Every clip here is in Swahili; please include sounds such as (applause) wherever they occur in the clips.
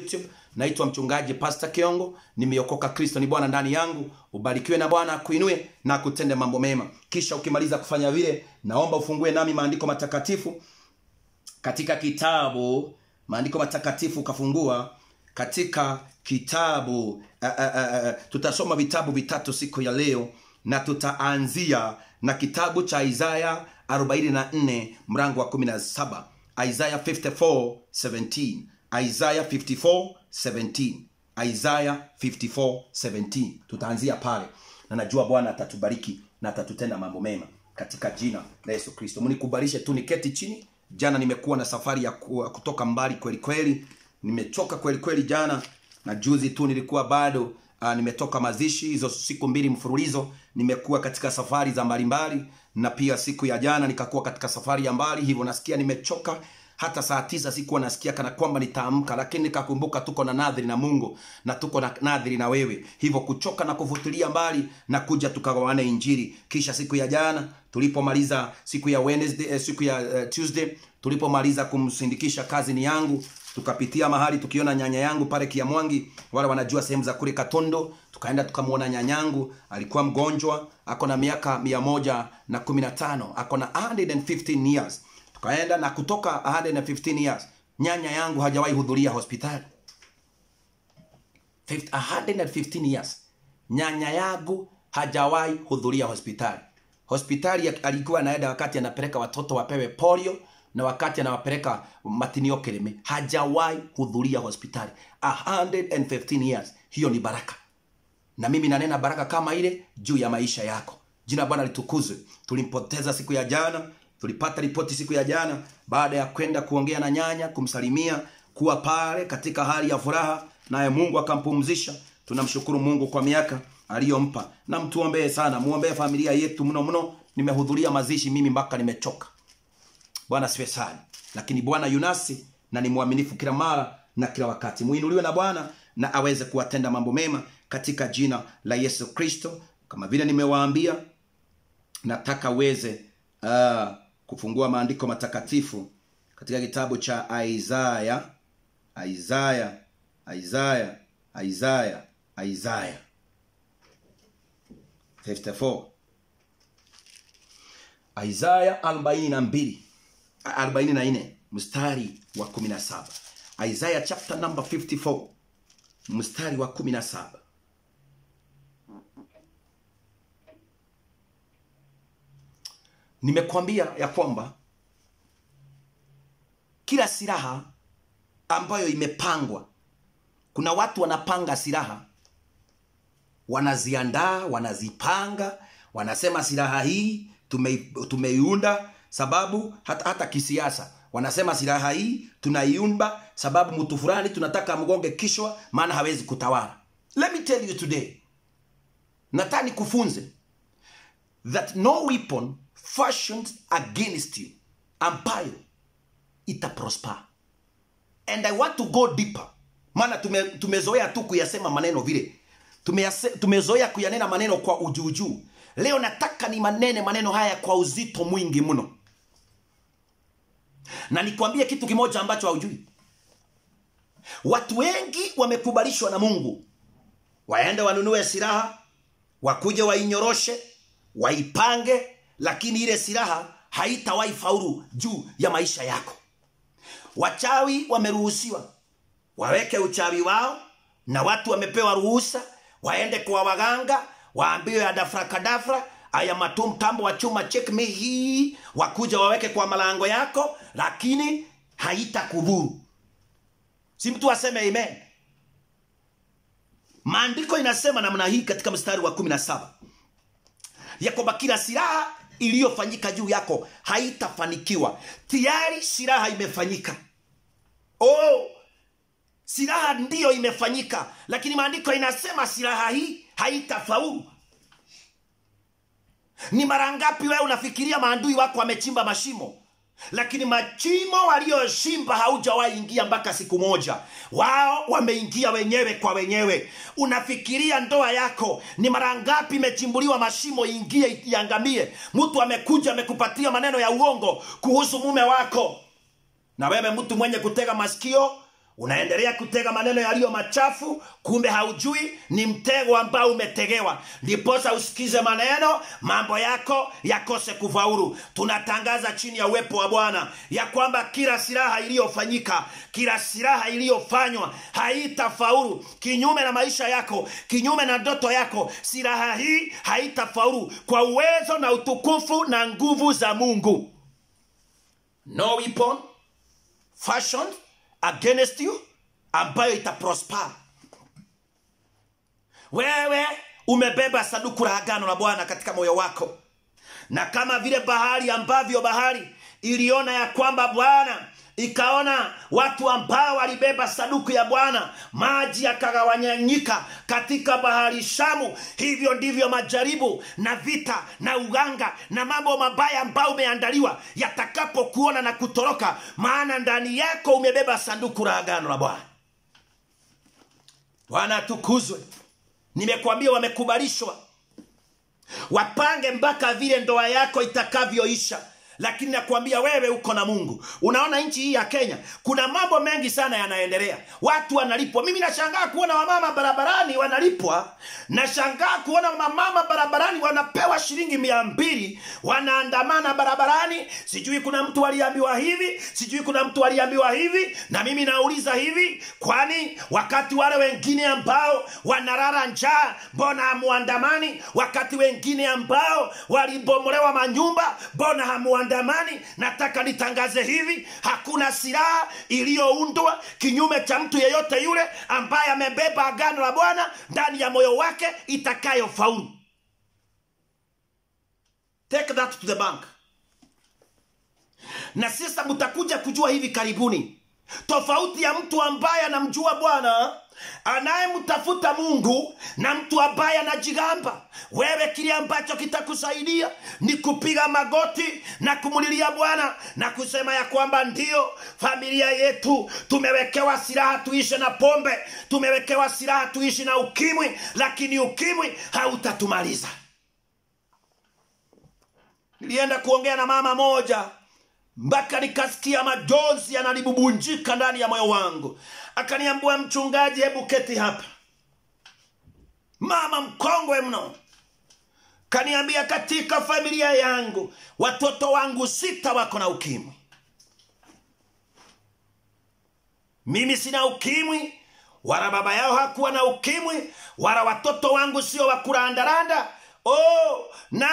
YouTube. Naitwa mchungaji Pastor Kiongo, nimeokoka, Kristo ni Bwana ndani yangu. Ubarikiwe na Bwana akuinue na kutende mambo mema. Kisha ukimaliza kufanya vile, naomba ufungue nami maandiko matakatifu katika kitabu maandiko matakatifu ukafungua katika kitabu uh, uh, uh, tutasoma vitabu vitatu siku ya leo na tutaanzia na kitabu cha Isaya 44 mrango wa 17 Isaya 54:17 Isaiah 54:17. Isaiah 54:17. Tutaanzia pale na najua Bwana atatubariki na atatutenda mambo mema katika jina la Yesu Kristo. Mnikubalishe tu niketi chini. Jana nimekuwa na safari ya kutoka mbali kweli kweli, nimechoka kweli kweli jana na juzi tu nilikuwa bado uh, nimetoka mazishi hizo siku mbili mfululizo, nimekuwa katika safari za mbalimbali, na pia siku ya jana nikakuwa katika safari ya mbali, hivyo nasikia nimechoka hata saa tisa sikuwa nasikia kana kwamba nitaamka, lakini nikakumbuka tuko na nadhiri na Mungu na tuko na nadhiri na wewe, hivyo kuchoka na kuvutilia mbali na kuja tukagoane injiri Kisha siku ya jana tulipomaliza siku ya Wednesday, eh, siku ya eh, Tuesday tulipomaliza kumsindikisha kazi ni yangu tukapitia mahali tukiona nyanya yangu pale Kiamwangi, wale wanajua sehemu za kule Katondo. Tukaenda tukamwona nyanyangu, alikuwa mgonjwa, ako na miaka mia moja na kumi na tano ako na 115 years tukaenda na kutoka 115 years nyanya yangu hajawahi hudhuria hospitali 115 years nyanya yangu hajawahi hudhuria hospitali hospitali alikuwa anaenda wakati anapeleka watoto wapewe polio na wakati anawapeleka matinio kelime hajawahi hudhuria hospitali 115 years hiyo ni baraka na mimi nanena baraka kama ile juu ya maisha yako jina bwana litukuzwe tulimpoteza siku ya jana Tulipata ripoti siku ya jana baada ya kwenda kuongea na nyanya, kumsalimia, kuwa pale katika hali ya furaha, naye Mungu akampumzisha. Tunamshukuru Mungu kwa miaka aliyompa. Na mtuombee sana, muombee familia yetu mno mno. Nimehudhuria mazishi mimi mpaka nimechoka. Bwana siwe sana. Lakini Bwana Yunasi na ni mwaminifu kila mara na kila wakati. Muinuliwe na Bwana na aweze kuwatenda mambo mema katika jina la Yesu Kristo. Kama vile nimewaambia, nataka uweze uh, kufungua maandiko matakatifu katika kitabu cha Isaya Isaya Isaya Isaya Isaya 54 Isaya 42 44 mstari wa 17 Isaya chapter number 54 mstari wa 17 Nimekwambia ya kwamba kila silaha ambayo imepangwa, kuna watu wanapanga silaha, wanaziandaa, wanazipanga, wanasema silaha hii tume, tumeiunda sababu hata, hata kisiasa wanasema silaha hii tunaiumba sababu mtu fulani tunataka mgonge kishwa, maana hawezi kutawala. Let me tell you today, nataka nikufunze that no weapon fashioned against you ambayo itaprosper. And I want to go deeper, maana tume, tumezoea tu kuyasema maneno vile tumezoea kuyanena maneno kwa ujuujuu. Leo nataka ni manene maneno haya kwa uzito mwingi mno, na nikwambie kitu kimoja ambacho haujui. Watu wengi wamekubalishwa na Mungu waende wanunue silaha, wakuje wainyoroshe, waipange lakini ile silaha haitawahi faulu juu ya maisha yako. Wachawi wameruhusiwa waweke uchawi wao, na watu wamepewa ruhusa waende kwa waganga waambiwe adafra kadafra aya matum tambo wa chuma me hii wakuja waweke kwa malango yako, lakini haitakudhuru. Si mtu aseme amen. Maandiko inasema namna hii katika mstari wa kumi na saba ya kwamba kila silaha iliyofanyika juu yako haitafanikiwa. Tayari silaha imefanyika. Oh, silaha ndiyo imefanyika, lakini maandiko inasema silaha hii haitafaulu. Ni mara ngapi wewe unafikiria maandui wako wamechimba mashimo lakini machimo walioshimba haujawaingia mpaka siku moja. Wao wameingia wenyewe kwa wenyewe. Unafikiria ndoa yako ni mara ngapi imechimbuliwa mashimo, ingie iangamie? Mtu amekuja amekupatia maneno ya uongo kuhusu mume wako, na wewe mtu mwenye kutega masikio unaendelea kutega maneno yaliyo machafu, kumbe haujui ni mtego ambao umetegewa, ndiposa usikize maneno, mambo yako yakose kufaulu. Tunatangaza chini ya uwepo wa Bwana ya kwamba kila silaha iliyofanyika, kila silaha iliyofanywa haitafaulu kinyume na maisha yako, kinyume na ndoto yako. Silaha hii haitafaulu kwa uwezo na utukufu na nguvu za Mungu. No weapon fashioned against you ambayo itaprospera wewe umebeba sanduku la agano la Bwana katika moyo wako, na kama vile bahari ambavyo bahari iliona ya kwamba Bwana ikaona watu ambao walibeba saduku ya Bwana, maji yakagawanyanyika katika bahari Shamu. Hivyo ndivyo majaribu na vita na uganga na mambo mabaya ambayo umeandaliwa yatakapokuona na kutoroka, maana ndani yako umebeba sanduku la agano la Bwana. Bwana atukuzwe. Nimekwambia wamekubalishwa wapange mpaka vile ndoa yako itakavyoisha lakini nakuambia wewe uko na Mungu. Unaona nchi hii ya Kenya kuna mambo mengi sana yanaendelea, watu wanalipwa. Mimi nashangaa kuona wamama barabarani wanalipwa, nashangaa kuona wamama barabarani wanapewa shilingi mia mbili, wanaandamana barabarani. Sijui kuna mtu aliambiwa hivi, sijui kuna mtu aliambiwa hivi, na mimi nauliza hivi, kwani wakati wale wengine ambao wanarara njaa, mbona hamuandamani? Wakati wengine ambao walibomolewa manyumba, mbona hamuandamani? maandamani, nataka nitangaze hivi, hakuna silaha iliyoundwa kinyume cha mtu yeyote yule ambaye amebeba agano la Bwana ndani ya moyo wake itakayo Take that to the bank. Na sasa mtakuja kujua hivi karibuni tofauti ya mtu ambaye anamjua Bwana anayemtafuta Mungu na mtu ambaye anajigamba. Wewe kile ambacho kitakusaidia ni kupiga magoti na kumulilia Bwana na kusema ya kwamba ndiyo, familia yetu tumewekewa silaha tuishi na pombe, tumewekewa silaha tuishi na ukimwi, lakini ukimwi hautatumaliza. Nilienda kuongea na mama moja mpaka nikasikia majonzi yanalibubunjika ndani ya moyo wangu. akaniambua mchungaji, hebu keti hapa. Mama mkongwe mno kaniambia, katika familia yangu watoto wangu sita wako na ukimwi. Mimi sina ukimwi, wala baba yao hakuwa na ukimwi, wala watoto wangu sio wakurandaranda. Oh, na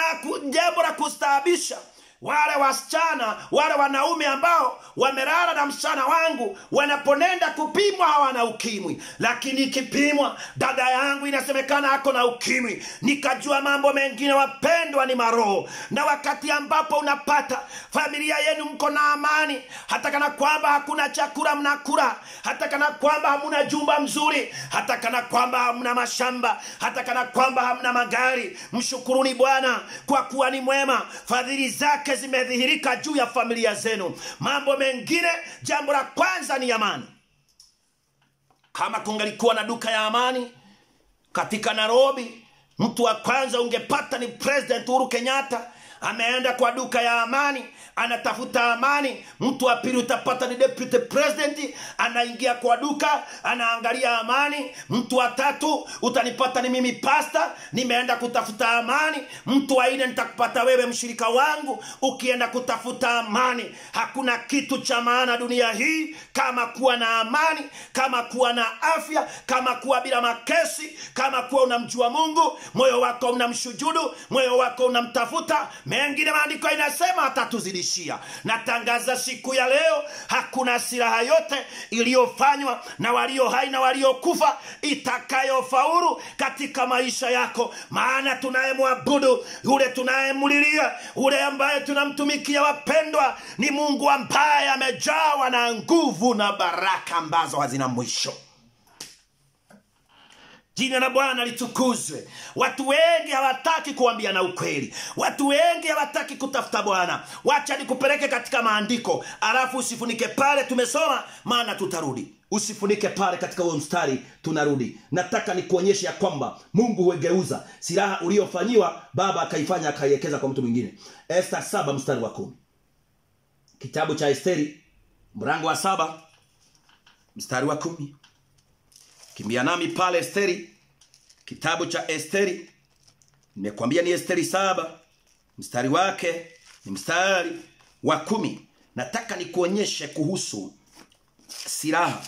jambo la kustaabisha wale wasichana wale wanaume ambao wamelala na msichana wangu wanaponenda kupimwa hawana ukimwi, lakini ikipimwa dada yangu inasemekana ako na ukimwi. Nikajua mambo mengine. Wapendwa, ni maroho. Na wakati ambapo unapata familia yenu mko na amani, hata kana kwamba hakuna chakula mnakula, hata kana kwamba hamuna jumba mzuri, hata kana kwamba hamna mashamba, hata kana kwamba hamna magari, mshukuruni Bwana kwa kuwa ni mwema, fadhili zake zake zimedhihirika juu ya familia zenu. Mambo mengine, jambo la kwanza ni amani. Kama tungalikuwa na duka ya amani katika Nairobi, mtu wa kwanza ungepata ni President Uhuru Kenyatta ameenda kwa duka ya amani anatafuta amani. Mtu wa pili utapata ni deputy president, anaingia kwa duka anaangalia amani. Mtu wa tatu utanipata ni mimi pasta, nimeenda kutafuta amani. Mtu wa nne nitakupata wewe mshirika wangu, ukienda kutafuta amani. Hakuna kitu cha maana dunia hii kama kuwa na amani, kama kuwa na afya, kama kuwa bila makesi, kama kuwa unamjua Mungu, moyo wako unamshujudu, moyo wako unamtafuta. Mengine maandiko inasema atatuzidisha kuishia natangaza siku ya leo hakuna silaha yote iliyofanywa na walio hai na waliokufa itakayofaulu katika maisha yako, maana tunayemwabudu yule tunayemlilia yule ambaye tunamtumikia, wapendwa, ni Mungu ambaye amejawa na nguvu na baraka ambazo hazina mwisho. Jina la Bwana litukuzwe. Watu wengi hawataki kuambia na ukweli, watu wengi hawataki kutafuta Bwana. Wacha nikupeleke katika maandiko, alafu usifunike pale tumesoma, maana tutarudi. Usifunike pale katika huo mstari, tunarudi. Nataka nikuonyeshe ya kwamba Mungu huegeuza silaha uliyofanyiwa baba akaifanya akaiekeza kwa mtu mwingine. Esta saba mstari wa kumi, kitabu cha Esteri mrango wa saba mstari wa kumi kimbia nami pale Esteri kitabu cha Esteri nimekwambia ni Esteri saba mstari wake ni mstari wa kumi nataka nikuonyeshe kuhusu silaha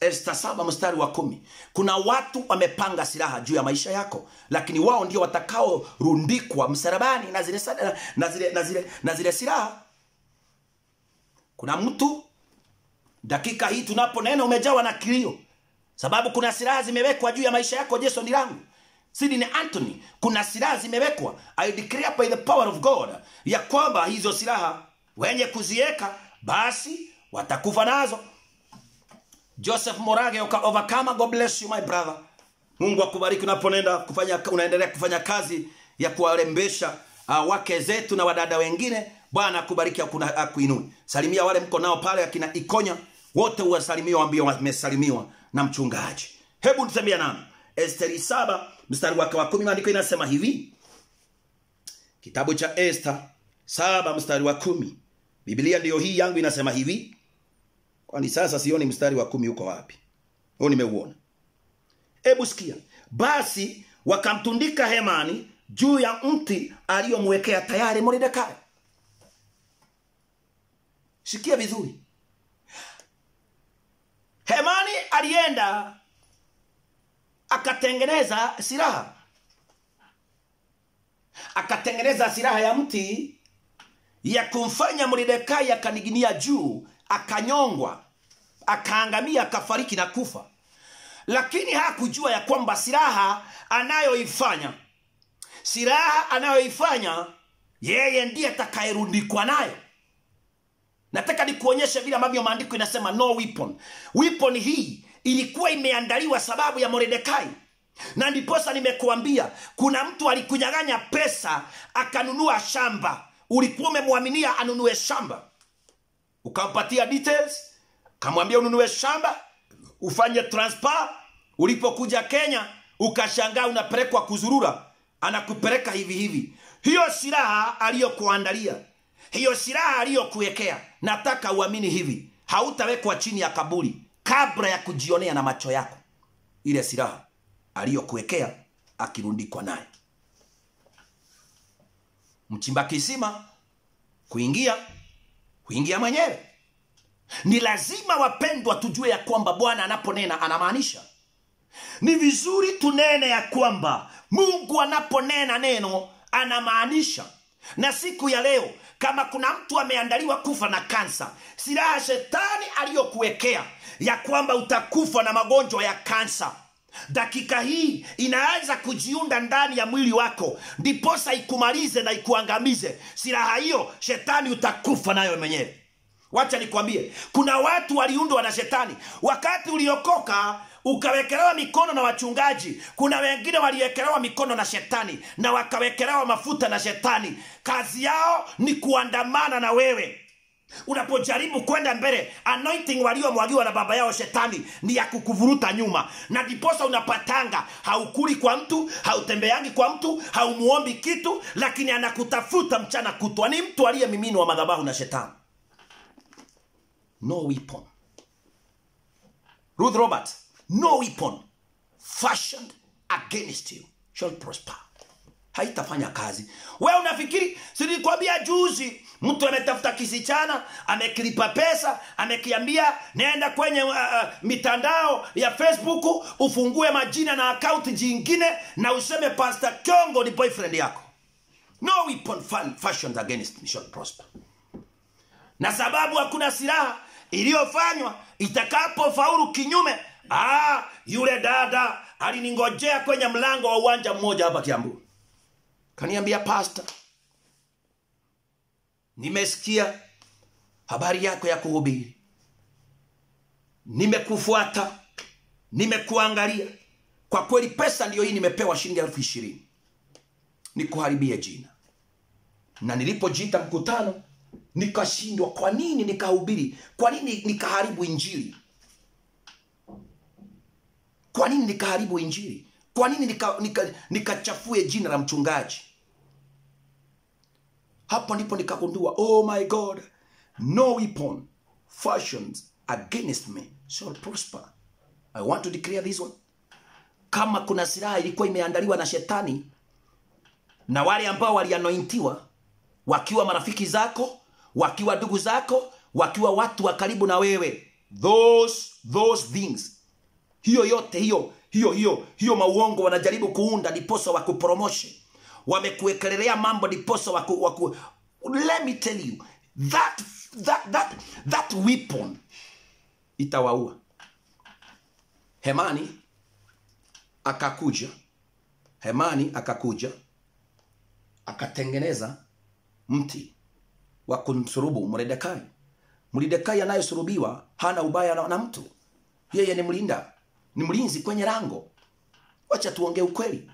Esta saba mstari wa kumi. Kuna watu wamepanga silaha juu ya maisha yako, lakini wao ndio watakaorundikwa msalabani na zile, na, zile, na, zile, na zile silaha. Kuna mtu dakika hii tunaponena umejawa na kilio, sababu kuna silaha zimewekwa juu ya maisha yako Jason langu Sidney antony kuna silaha zimewekwa. I declare by the power of God ya kwamba hizo silaha wenye kuziweka basi watakufa nazo. Joseph Morage uka overcome. God bless you my brother. Mungu akubariki unaponenda kufanya unaendelea kufanya kazi ya kuwarembesha uh, wake zetu na wadada wengine. Bwana akubariki akuinui Salimia wale mko nao pale akina Ikonya wote uwasalimiwa ambio wamesalimiwa na mchungaji hebu nitembea nami esteri saba mstari wake wa kumi maandiko inasema hivi kitabu cha este saba mstari wa kumi biblia ndiyo hii yangu inasema hivi kwani sasa sioni mstari wa kumi uko wapi u nimeuona hebu sikia basi wakamtundika hemani juu ya mti aliyomwekea tayari moridekai Sikia vizuri, Hemani alienda akatengeneza silaha, akatengeneza silaha ya mti ya kumfanya Mordekai akaniginia juu, akanyongwa, akaangamia, akafariki na kufa. Lakini hakujua ya kwamba silaha anayoifanya silaha anayoifanya yeye ndiye atakayerundikwa nayo nataka nikuonyeshe vile ambavyo maandiko inasema no weapon weapon hii ilikuwa imeandaliwa sababu ya moredekai na ndiposa nimekuambia kuna mtu alikunyang'anya pesa akanunua shamba ulikuwa umemwaminia anunue shamba ukampatia details kamwambia ununue shamba ufanye transfer ulipokuja kenya ukashangaa unapelekwa kuzurura anakupeleka hivi hivi hiyo silaha aliyokuandalia hiyo silaha aliyokuwekea, nataka uamini hivi, hautawekwa chini ya kaburi kabla ya kujionea na macho yako ile silaha aliyokuwekea akirundikwa naye. Mchimba kisima kuingia kuingia mwenyewe. Ni lazima wapendwa, tujue ya kwamba Bwana anaponena anamaanisha. Ni vizuri tunene ya kwamba Mungu anaponena neno anamaanisha na siku ya leo kama kuna mtu ameandaliwa kufa na kansa, silaha shetani aliyokuwekea ya kwamba utakufa na magonjwa ya kansa dakika hii inaanza kujiunda ndani ya mwili wako, ndiposa ikumalize na ikuangamize. Silaha hiyo shetani utakufa nayo mwenyewe. Wacha nikwambie, kuna watu waliundwa na shetani. Wakati uliokoka ukawekelewa mikono na wachungaji. Kuna wengine waliwekelewa mikono na shetani na wakawekelewa mafuta na shetani. Kazi yao ni kuandamana na wewe unapojaribu kwenda mbele. Anointing waliomwagiwa na baba yao shetani ni ya kukuvuruta nyuma, na diposa unapatanga, haukuli kwa mtu, hautembeangi kwa mtu, haumuombi kitu, lakini anakutafuta mchana kutwa. Ni mtu aliye wa madhabahu na shetani. No weapon. Ruth Robert no weapon fashioned against you shall prosper haitafanya kazi we unafikiri silikwambia juzi mtu ametafuta kisichana amekilipa pesa amekiambia nenda kwenye uh, uh mitandao ya facebook ufungue majina na akaunti jingine na useme pastor kyongo ni boyfriend yako no weapon fashioned against me shall prosper na sababu hakuna silaha iliyofanywa itakapofaulu kinyume ah, yule dada aliningojea kwenye mlango wa uwanja mmoja hapa Kiambu, kaniambia pasta, nimesikia habari yako ya kuhubiri, nimekufuata, nimekuangalia. Kwa kweli pesa ndiyo hii, nimepewa shilingi elfu ishirini nikuharibie jina. Na nilipojiita mkutano, nikashindwa. Kwa nini nikahubiri? Kwa nini nikaharibu Injili? Kwa nini nikaharibu Injili? Kwa nini nikachafue nika, nika jina la mchungaji? Hapo ndipo nikagundua, oh my God, no weapon fashions against me shall prosper. I want to declare this one. Kama kuna silaha ilikuwa imeandaliwa na shetani na wale ambao walianointiwa, wakiwa marafiki zako, wakiwa ndugu zako, wakiwa watu wa karibu na wewe, those those things hiyo yote hiyo hiyo hiyo hiyo mauongo wanajaribu kuunda diposo wa kupromotion wamekuekelelea mambo diposo wa wa let me tell you that, that, that, that weapon itawaua hemani akakuja hemani akakuja akatengeneza mti wa kumsurubu mridekai Mordekai anayesurubiwa hana ubaya na mtu, yeye ni mlinda ni mlinzi kwenye lango. Wacha tuongee ukweli,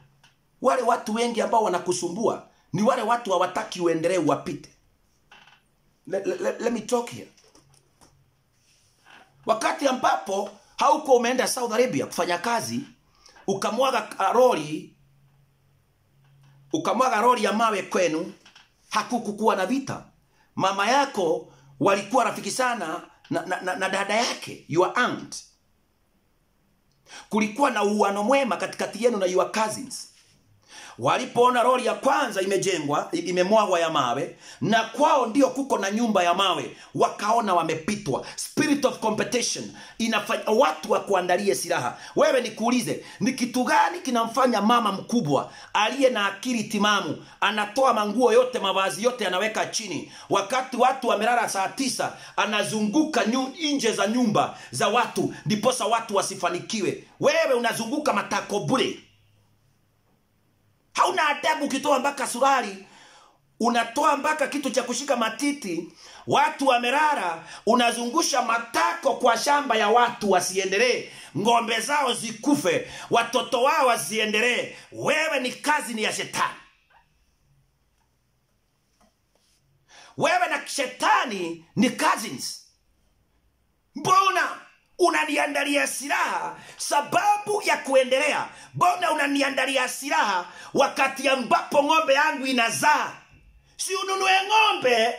wale watu wengi ambao wanakusumbua ni wale watu hawataki uendelee uwapite. Let, let me talk here. Wakati ambapo hauko umeenda Saudi Arabia kufanya kazi, ukamwaga roli ukamwaga roli ya mawe kwenu, hakukukuwa na vita. Mama yako walikuwa rafiki sana na, na, na, na dada yake your aunt Kulikuwa na uwano mwema katikati yenu na your cousins. Walipoona roli ya kwanza imejengwa imemwagwa ya mawe, na kwao ndio kuko na nyumba ya mawe, wakaona wamepitwa. Spirit of competition inafanya watu wakuandalie silaha. Wewe nikuulize, ni kitu gani kinamfanya mama mkubwa aliye na akili timamu anatoa manguo yote mavazi yote anaweka chini, wakati watu wamelala saa tisa, anazunguka nje za nyumba za watu ndiposa watu wasifanikiwe? Wewe unazunguka matako bure hauna adabu ukitoa mpaka surali unatoa mpaka kitu cha kushika matiti, watu wamerara, unazungusha matako kwa shamba ya watu wasiendelee, ng'ombe zao zikufe, watoto wao wasiendelee. Wewe ni kazi ni ya shetani. Wewe na shetani ni cousins. Mbona unaniandalia silaha sababu ya kuendelea bona unaniandalia silaha wakati ambapo ng'ombe yangu inazaa si ununue ng'ombe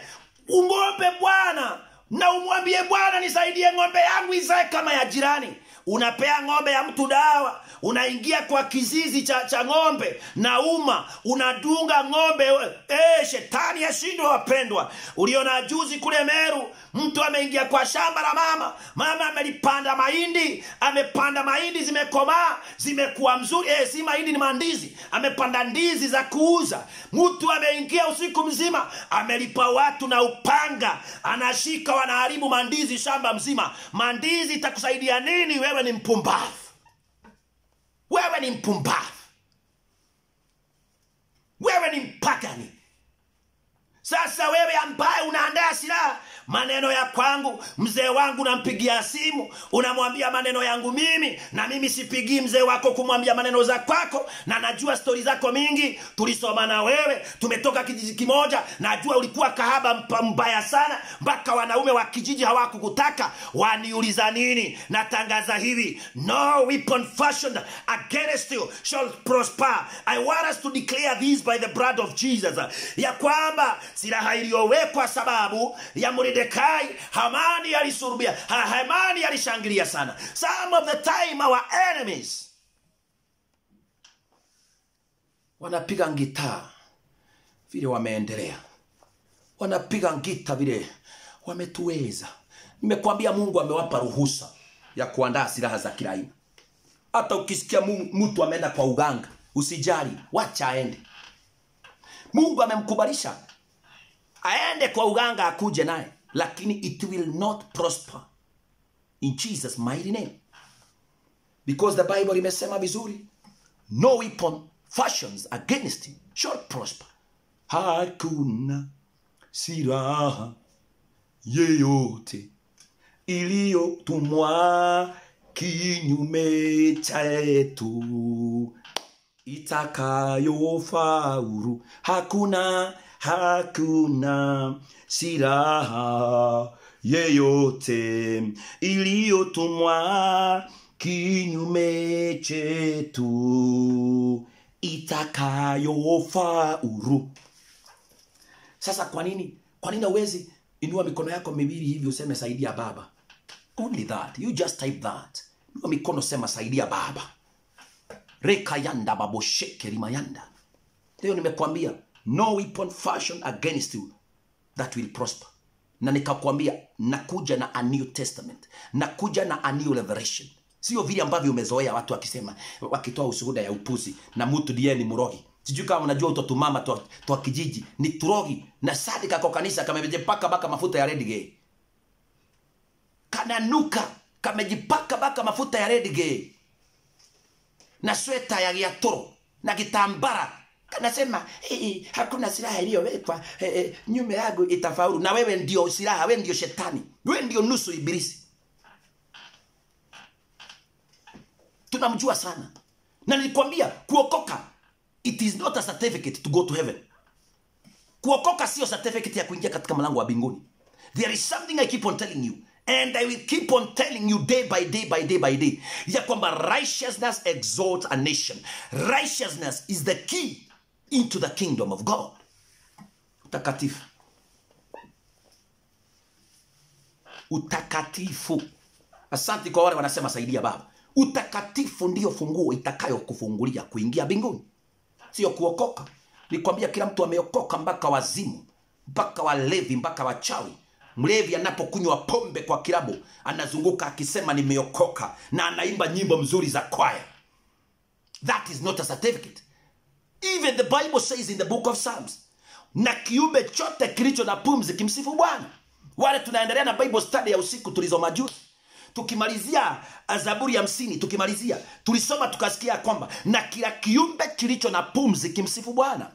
ung'ombe bwana na umwambie bwana nisaidie ng'ombe yangu izae kama ya jirani unapea ng'ombe ya mtu dawa unaingia kwa kizizi cha, cha ng'ombe na uma unadunga ng'ombe e, shetani ashindwe wapendwa uliona juzi kule meru mtu ameingia kwa shamba la mama mama amelipanda mahindi amepanda mahindi zimekomaa zimekuwa mzuri e, si mahindi ni mandizi amepanda ndizi za kuuza mtu ameingia usiku mzima amelipa watu na upanga anashika wanaharibu mandizi shamba mzima mandizi itakusaidia nini wewe wewe ni mpumbavu, wewe ni mpumbavu, wewe ni mpagani. Sasa wewe ambaye unaandaa silaha maneno ya kwangu. Mzee wangu nampigia simu, unamwambia maneno yangu mimi, na mimi sipigii mzee wako kumwambia maneno za kwako, na najua stori zako mingi, tulisoma na wewe, tumetoka kijiji kimoja, najua ulikuwa kahaba mbaya sana, mpaka wanaume wa kijiji hawakukutaka. Waniuliza nini? Natangaza hivi, no weapon fashioned against you shall prosper. I want us to declare this by the blood of Jesus, ya kwamba silaha iliyowekwa sababu ya mri Mordekai, Hamani alisurubia, ha, Hamani alishangilia sana. Some of the time our enemies wanapiga ngita vile wameendelea, wanapiga ngita vile wametuweza. Nimekwambia Mungu amewapa ruhusa ya kuandaa silaha za kila aina. Hata ukisikia mtu ameenda kwa uganga, usijali, wacha aende. Mungu amemkubalisha aende kwa uganga akuje naye lakini it will not prosper in Jesus mighty name because the Bible imesema vizuri no weapon fashions against him shall prosper hakuna silaha yeyote iliyotumwa kinyume yetu itakayofauru hakuna hakuna silaha yeyote iliyotumwa kinyume chetu itakayofauru. Sasa kwa nini, kwa nini hauwezi inua mikono yako miwili hivi useme saidia Baba? Only that you just type that. Inua mikono sema saidia Baba, rekayanda babosheke rimayanda. Hiyo nimekwambia no weapon fashion against you that will prosper na nikakwambia nakuja na a new testament nakuja na a new revelation sio vile ambavyo umezoea watu wakisema wakitoa ushuhuda ya upuzi na mtu ndiye ni mrogi sijui kama unajua utotumama twa, kijiji ni turogi na sadika kwa kanisa kamejipaka baka mafuta ya redge kananuka kamejipaka baka mafuta ya redge na sweta ya giatoro na kitambara Anasema hey, eh, eh, hakuna silaha iliyowekwa hey, eh, nyume yangu itafaulu. Na wewe ndio silaha, wewe ndio shetani, wewe ndio nusu ibilisi. Tunamjua sana, na nilikwambia kuokoka, it is not a certificate to go to heaven. Kuokoka sio certificate ya kuingia katika mlango wa binguni There is something I keep on telling you and I will keep on telling you day by day by day by day ya kwamba righteousness exalts a nation. Righteousness is the key into the kingdom of God. Utakatifu, utakatifu. Asante kwa wale wanasema saidia Baba. Utakatifu ndiyo funguo itakayokufungulia kuingia mbinguni, sio kuokoka. Nikwambia, kila mtu ameokoka, mpaka wazimu, mpaka walevi, mpaka wachawi. Mlevi anapokunywa pombe kwa kilabu anazunguka akisema nimeokoka, na anaimba nyimbo mzuri za kwaya. That is not a certificate even the bible says in the book of psalms na kiumbe chote kilicho na pumzi kimsifu bwana wale tunaendelea na bible study ya usiku tulizo majuzi tukimalizia ah, zaburi ya hamsini tukimalizia tulisoma tukasikia kwamba na kila kiumbe kilicho na pumzi kimsifu bwana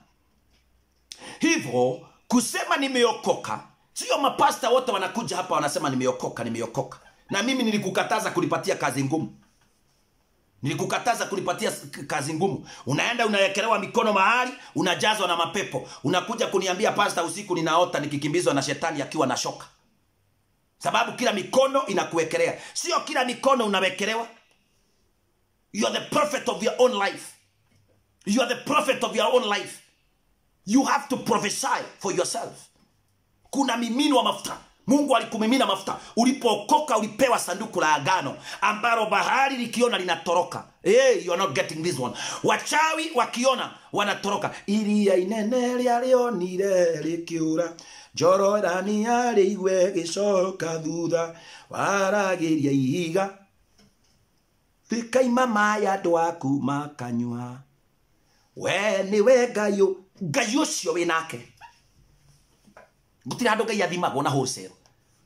hivyo kusema nimeokoka sio mapasta wote wanakuja hapa wanasema nimeokoka nimeokoka na mimi nilikukataza kulipatia kazi ngumu Nilikukataza kulipatia kazi ngumu. Unaenda unawekelewa mikono mahali, unajazwa na mapepo. Unakuja kuniambia pasta, usiku ninaota nikikimbizwa na shetani akiwa na shoka. Sababu kila mikono inakuwekelea. Sio kila mikono unawekelewa. You are the prophet of your own life. You are the prophet of your own life. You have to prophesy for yourself. Kuna miminwa mafuta Mungu alikumimina mafuta. Ulipookoka ulipewa sanduku la agano ambalo bahari likiona linatoroka. Hey, you are not getting this one. Wachawi wakiona wanatoroka. iria inene rĩarĩonire rĩkĩũra njoro rania rĩigwe gĩcoka thutha waragĩria ihiga rĩkaima maya andũ aku makanyua we niwe ngayũ ngai ũcio wĩ nake gutira handu ngai athimagwo na wholesale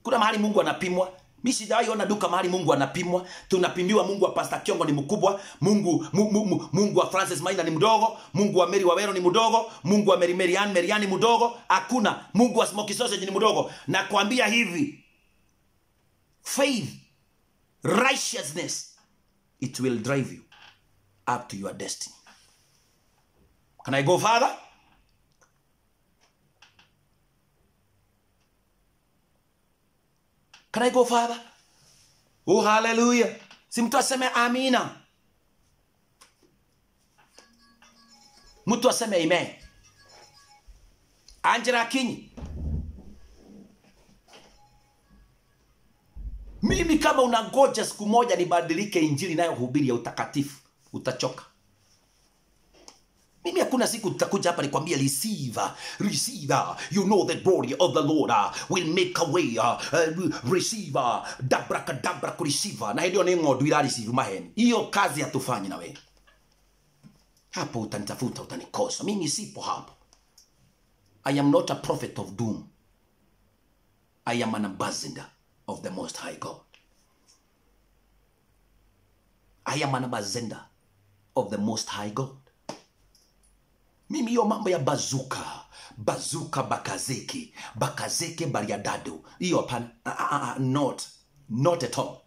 kuna mahali mungu anapimwa mi sijawahi ona duka mahali mungu anapimwa tunapimiwa mungu wa pasta kiongo ni mkubwa mungu mu, mu, mu, mungu wa francis maina ni mdogo mungu wa mary wawero ni mdogo mungu wa meri merian merian ni mdogo hakuna mungu wa smoky sausage ni mdogo na kuambia hivi faith righteousness it will drive you up to your destiny can i go further Can I go, Father? Oh, hallelujah. Simtu aseme amina. Mtu aseme ime Angela Kinyi. Mimi kama unangoja siku moja nibadilike injili inayohubiri ya utakatifu, utachoka. Mimi hakuna siku nitakuja hapa nikwambia receive, receive. You know the glory of the Lord uh, will make a way. Uh, uh receive, ku kureceive. Na hiyo ni ila receive maheni. Hiyo kazi hatufanyi na wewe. Hapo utanitafuta, utanikosa. Mimi sipo hapo. I am not a prophet of doom. I am an ambassador of the Most High God. I am an ambassador of the Most High God mimi hiyo mambo ya bazuka bazuka bakazeke bakazeke bariadado hiyo hapana uh, uh, not not at all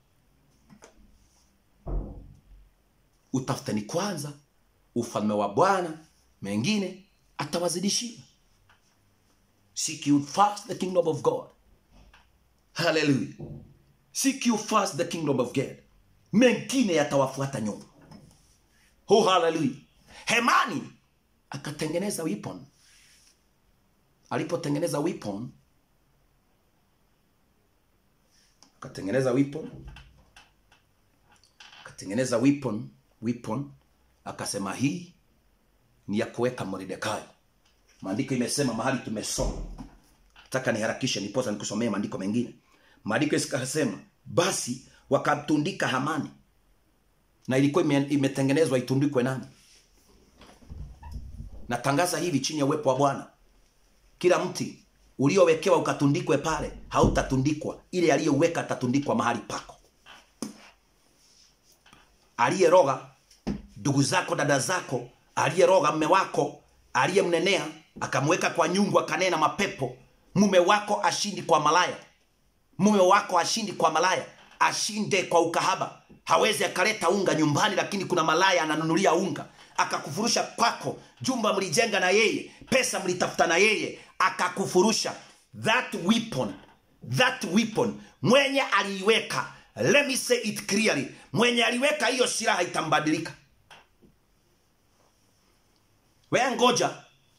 utafutani kwanza ufalme wa bwana mengine atawazidishia seek you first the kingdom of god haleluya seek you first the kingdom of god mengine yatawafuata nyuma oh, haleluya hemani akatengeneza weapon. Alipotengeneza weapon, akatengeneza weapon, akatengeneza weapon, weapon akasema hii ni ya kuweka Mordekai. Maandiko imesema mahali tumesoma, nataka niharakishe niposa nikusomee maandiko mengine. Maandiko ikasema basi wakatundika Hamani, na ilikuwa imetengenezwa itundikwe nani? Natangaza hivi chini ya uwepo wa Bwana, kila mti uliowekewa ukatundikwe pale hautatundikwa, ile aliyeuweka atatundikwa mahali pako. Aliyeroga ndugu zako, dada zako, aliyeroga mme wako, aliyemnenea akamweka kwa nyungu, akanena mapepo, mume wako ashindi kwa malaya, mume wako ashindi kwa malaya, ashinde kwa ukahaba. Hawezi akaleta unga nyumbani, lakini kuna malaya ananunulia unga akakufurusha kwako, jumba mlijenga na yeye, pesa mlitafuta na yeye, akakufurusha. That weapon, that weapon mwenye aliiweka, let me say it clearly, mwenye aliweka hiyo silaha itambadilika. Wewe ngoja,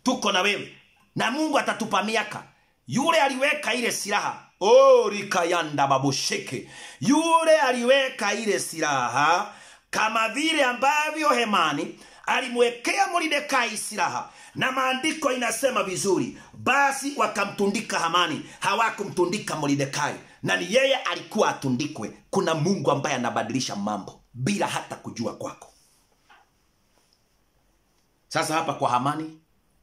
tuko na wewe na Mungu atatupa miaka. Yule aliweka ile silaha oh, rikayanda babusheke, yule aliweka ile silaha kama vile ambavyo hemani alimwekea Mordekai silaha, na maandiko inasema vizuri, basi wakamtundika Hamani, hawakumtundika Mordekai, na ni yeye alikuwa atundikwe. Kuna Mungu ambaye anabadilisha mambo bila hata kujua kwako. Sasa hapa kwa Hamani,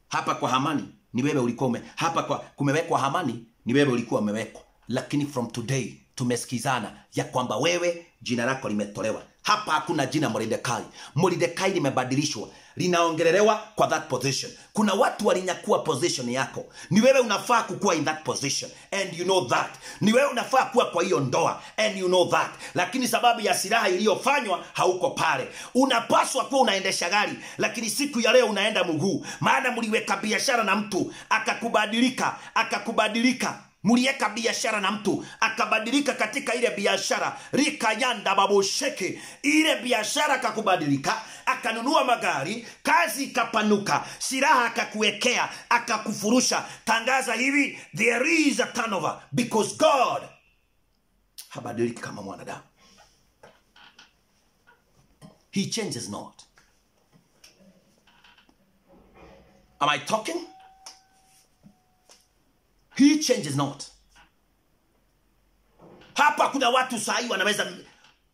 hapa kwa Hamani ni wewe ulikuwa ume, hapa kwa kumewekwa Hamani ni wewe ulikuwa umewekwa, lakini from today tumesikizana ya kwamba wewe jina lako limetolewa. Hapa hakuna jina Mordekai. Mordekai limebadilishwa, linaongelelewa kwa that position. Kuna watu walinyakua position yako, ni wewe unafaa kukuwa in that position and you know that. Ni wewe unafaa kuwa kwa hiyo ndoa and you know that, lakini sababu ya silaha iliyofanywa hauko pale. Unapaswa kuwa unaendesha gari, lakini siku ya leo unaenda mguu, maana mliweka biashara na mtu akakubadilika, akakubadilika mulieka biashara na mtu akabadilika katika ile biashara rikayanda babosheke ile biashara kakubadilika akanunua magari kazi ikapanuka silaha akakuwekea akakufurusha tangaza hivi there is a turnover because god habadiliki kama mwanadamu he changes not am i talking He changes not. Hapa kuna watu sahii wanaweza,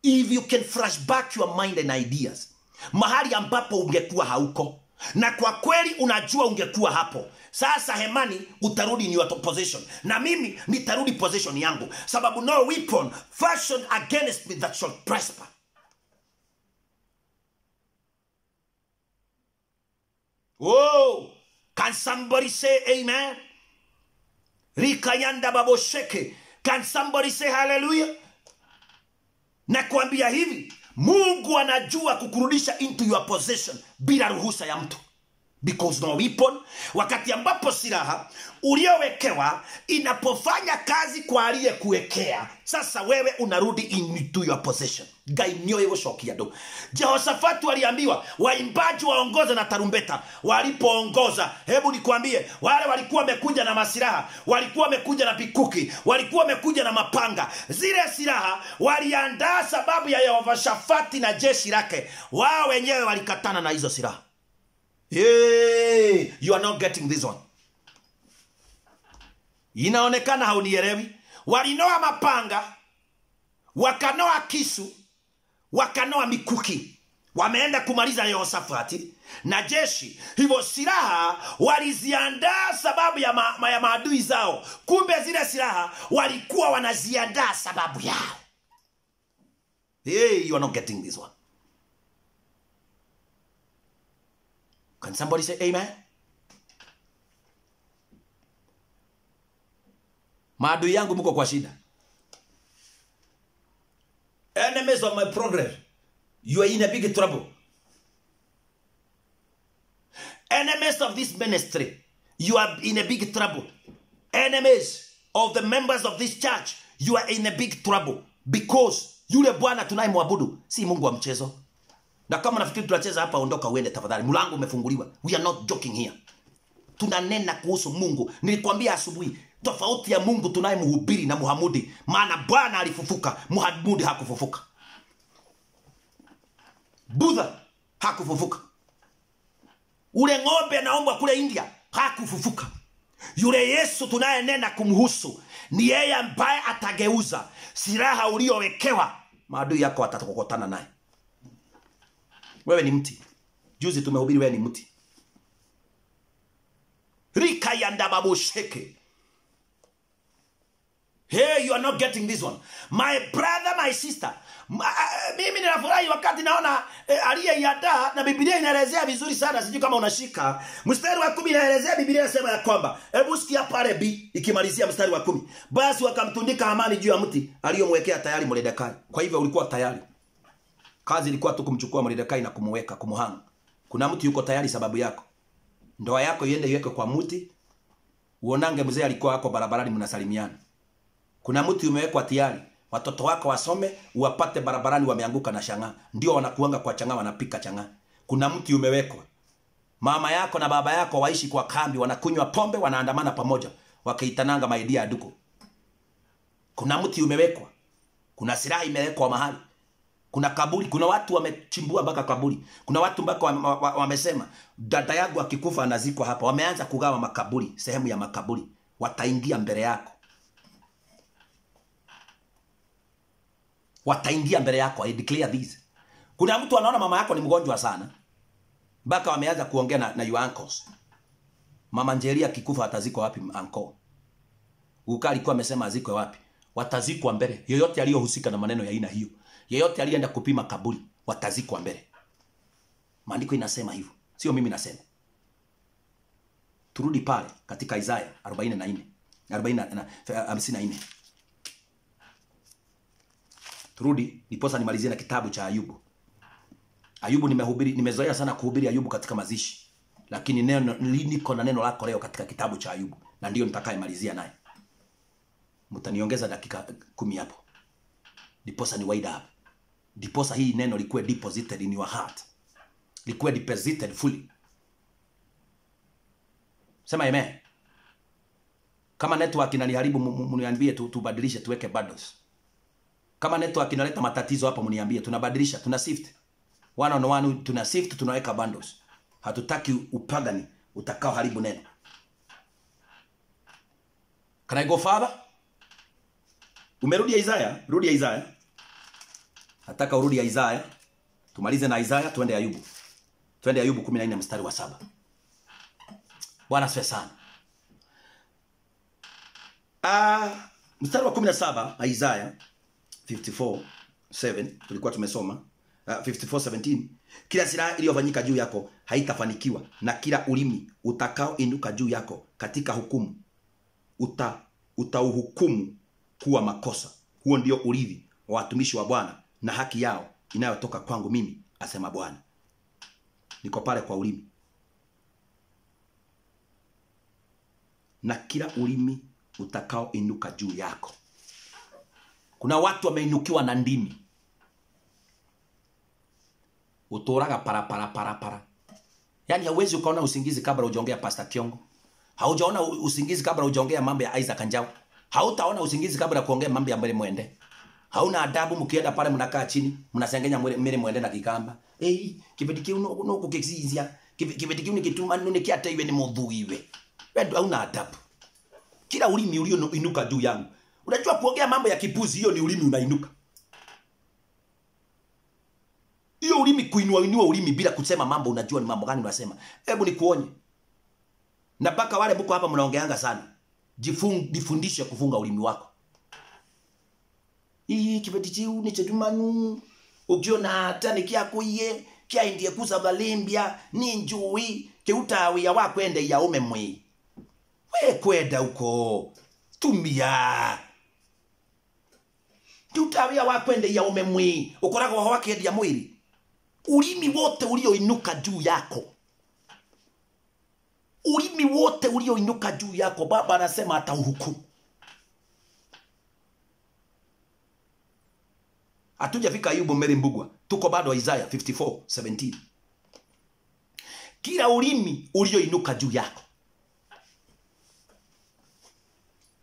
if you can flash back your mind and ideas, mahali ambapo ungekuwa hauko na kwa kweli unajua ungekuwa hapo sasa hemani, utarudi in your position na mimi nitarudi position yangu, sababu no weapon fashion against me that shall prosper. Whoa. can somebody say amen? rikayanda babosheke can somebody say haleluya na kuambia hivi mungu anajua kukurudisha into your possession bila ruhusa ya mtu because no weapon. Wakati ambapo silaha uliowekewa inapofanya kazi kwa kuwekea, sasa wewe unarudi into your possession. Ngai nio igucokia do. Jehoshafatu waliambiwa waimbaji waongoze na tarumbeta. Walipoongoza, hebu nikwambie, wale walikuwa wamekuja na masilaha, walikuwa wamekuja na pikuki, walikuwa wamekuja na mapanga. Zile silaha waliandaa sababu ya Yehoshafati na jeshi lake, wao wenyewe walikatana na hizo silaha hey, you are not getting this one. Inaonekana haunielewi. Walinoa mapanga, wakanoa kisu, wakanoa mikuki, wameenda kumaliza yehosafati na jeshi. Hivyo silaha waliziandaa sababu ya, ma, ya maadui zao, kumbe zile silaha walikuwa wanaziandaa sababu yao. Hey, you are not getting this one. Can somebody say amen? Maadui yangu mko kwa shida. Enemies of my progress, you are in a big trouble. Enemies of this ministry, you are in a big trouble. Enemies of the members of this church, you are in a big trouble because yule Bwana tunayemwabudu si Mungu wa mchezo. Na kama nafikiri tunacheza hapa, ondoka uende tafadhali, mlango umefunguliwa. We are not joking here. Tunanena kuhusu Mungu. Nilikwambia asubuhi, tofauti ya Mungu tunayemhubiri na Muhamudi, maana Bwana alifufuka, Muhamudi hakufufuka. Budha hakufufuka. Ule ng'ombe anaombwa kule India hakufufuka. Yule Yesu tunayenena kumhusu ni yeye ambaye atageuza silaha uliyowekewa, maadui yako watakokotana naye wewe ni mti juzi tumehubiri wewe ni mti rika ya yandababosheke Hey, you are not getting this one. My brother, my sister. Ma, uh, mimi ninafurahi wakati naona eh, aliyeiandaa na Biblia inaelezea vizuri sana, sijui kama unashika mstari wa kumi. Inaelezea Biblia inasema ya kwamba, hebu sikia pale B ikimalizia mstari wa kumi, basi wakamtundika Hamani juu ya mti aliyomwekea tayari Mordekai. Kwa hivyo ulikuwa tayari Kazi ilikuwa tu kumchukua Mordekai na kumweka kumuhanga. Kuna mtu yuko tayari sababu yako. Ndoa yako iende iweke kwa muti. Uonange mzee alikuwa hako barabarani mnasalimiana. Kuna mtu umewekwa tayari. Watoto wako wasome, uwapate barabarani wameanguka na shanga. Ndio wanakuanga kwa changa wanapika changa. Kuna mtu umewekwa. Mama yako na baba yako waishi kwa kambi, wanakunywa pombe, wanaandamana pamoja, wakaitananga maidia aduko. Kuna mtu umewekwa. Kuna silaha imewekwa mahali kuna kaburi, kuna watu wamechimbua mpaka kaburi, kuna watu mpaka wamesema dada yangu akikufa anazikwa hapa. Wameanza kugawa makaburi, sehemu ya makaburi, wataingia mbele yako, wataingia mbele yako. I declare this. Kuna mtu anaona mama yako ni mgonjwa sana, mpaka wameanza kuongea na, na your uncles. Mama njeria kikufa atazikwa wapi? Anko ukali alikuwa amesema azikwe wapi? Watazikwa mbele, yoyote aliyohusika na maneno ya aina hiyo yeyote alienda kupima kaburi watazikwa mbele. Maandiko inasema hivyo, sio mimi nasema. Turudi pale katika Isaya 44 44 54 turudi niposa nimalizie na kitabu cha Ayubu. Ayubu nimehubiri, nimezoea sana kuhubiri Ayubu katika mazishi, lakini neno niko na neno lako leo katika kitabu cha Ayubu na ndiyo nitakayemalizia naye. Mtaniongeza dakika kumi hapo, niposa niwaida hapo diposa hii neno likuwe deposited in your heart, likuwe deposited fully. Sema amen. Kama network inaniharibu, mniambie tu, tubadilishe tuweke bundles. Kama network inaleta matatizo hapa, mniambie, tunabadilisha, tuna shift one on one, tuna shift, tunaweka bundles. Hatutaki upagani utakao haribu neno. Can I go further? Umerudi Isaya, rudia Isaya Nataka urudi Isaya. Tumalize na Isaya tuende Ayubu. Twende Ayubu 14 mstari wa saba. Bwana asifiwe sana. Ah, mstari wa 17 Isaya 54:7 tulikuwa tumesoma. Uh, ah, 54:17 kila silaha iliyofanyika juu yako haitafanikiwa na kila ulimi utakaoinuka juu yako katika hukumu uta utauhukumu kuwa makosa. Huo ndio ulivi wa watumishi wa Bwana na haki yao inayotoka kwangu mimi, asema Bwana. Niko pale kwa ulimi na kila ulimi utakaoinuka juu yako. Kuna watu wameinukiwa na ndimi, utoraga para para para. para Yani hauwezi ukaona usingizi kabla hujaongea Pastor Kiongo, haujaona usingizi kabla hujaongea mambo ya Isaac Njau, hautaona usingizi kabla kuongea mambo ya mbele mwende hauna adabu mkienda pale mnakaa chini mnasengenya mwili mwende na kikamba eh ei kibeti kiu no no kukizizia kibeti kiu nikituma no nikiata iwe ni iwe wewe hauna adabu kila ulimi ulio inuka juu yangu unajua kuongea mambo ya kipuzi hiyo ni ulimi unainuka hiyo ulimi kuinua inua ulimi bila kusema mambo unajua ni mambo gani unasema hebu nikuonye na paka wale mko hapa mnaongeanga sana jifung jifundishe kufunga ulimi wako iyi chivhetichiu nechechumanu ukionata nekiakoiye kyaindie kusava limbya ni njui keutawiya wakwenda iyaume we kwenda uko tumia keutawiya wakwenda iyaume mwi ukoragwo ho wakiendia mwiri urimi wote ulioinuka juu yako urimi wote ulioinuka juu yako baba anasema atauhukumu hatujafika Ayubu Meri Mbugwa, tuko bado Isaya 54:17. Kila ulimi ulioinuka juu yako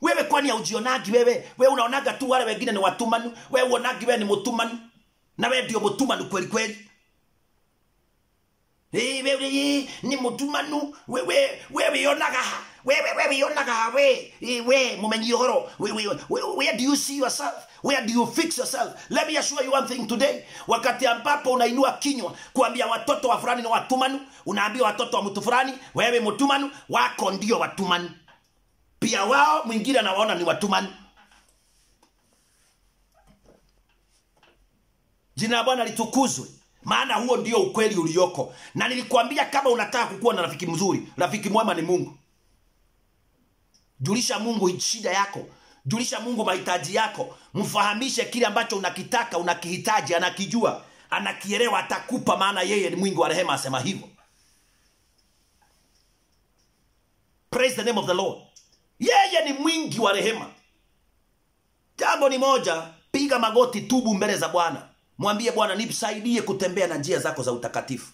wewe, kwani haujionagi wewe? Wewe unaonaga tu wale wengine ni watumanu, wewe uonagi wewe ni mutumanu, na wewe ndio mutumanu kweli kweli we we ni mutumanu we we we wionaga we we we wionaga we we mumenyihoro we we where do you see yourself where do you fix yourself let me assure you one thing today wakati ambapo unainua kinywa kuambia watoto wa fulani ni watumanu unaambia watoto wa mtu fulani wewe mutumanu wako ndio watumanu pia wao mwingine anawaona ni watumanu jina la bwana litukuzwe maana huo ndio ukweli ulioko, na nilikwambia kama unataka kukuwa na rafiki mzuri, rafiki mwema ni Mungu. Julisha Mungu shida yako, julisha Mungu mahitaji yako, mfahamishe kile ambacho unakitaka, unakihitaji, anakijua, anakielewa, atakupa, maana yeye ni mwingi wa rehema, asema hivyo. Praise the name of the Lord. Yeye ni mwingi wa rehema. Jambo ni moja, piga magoti, tubu mbele za Bwana mwambie Bwana, nisaidie kutembea na njia zako za utakatifu.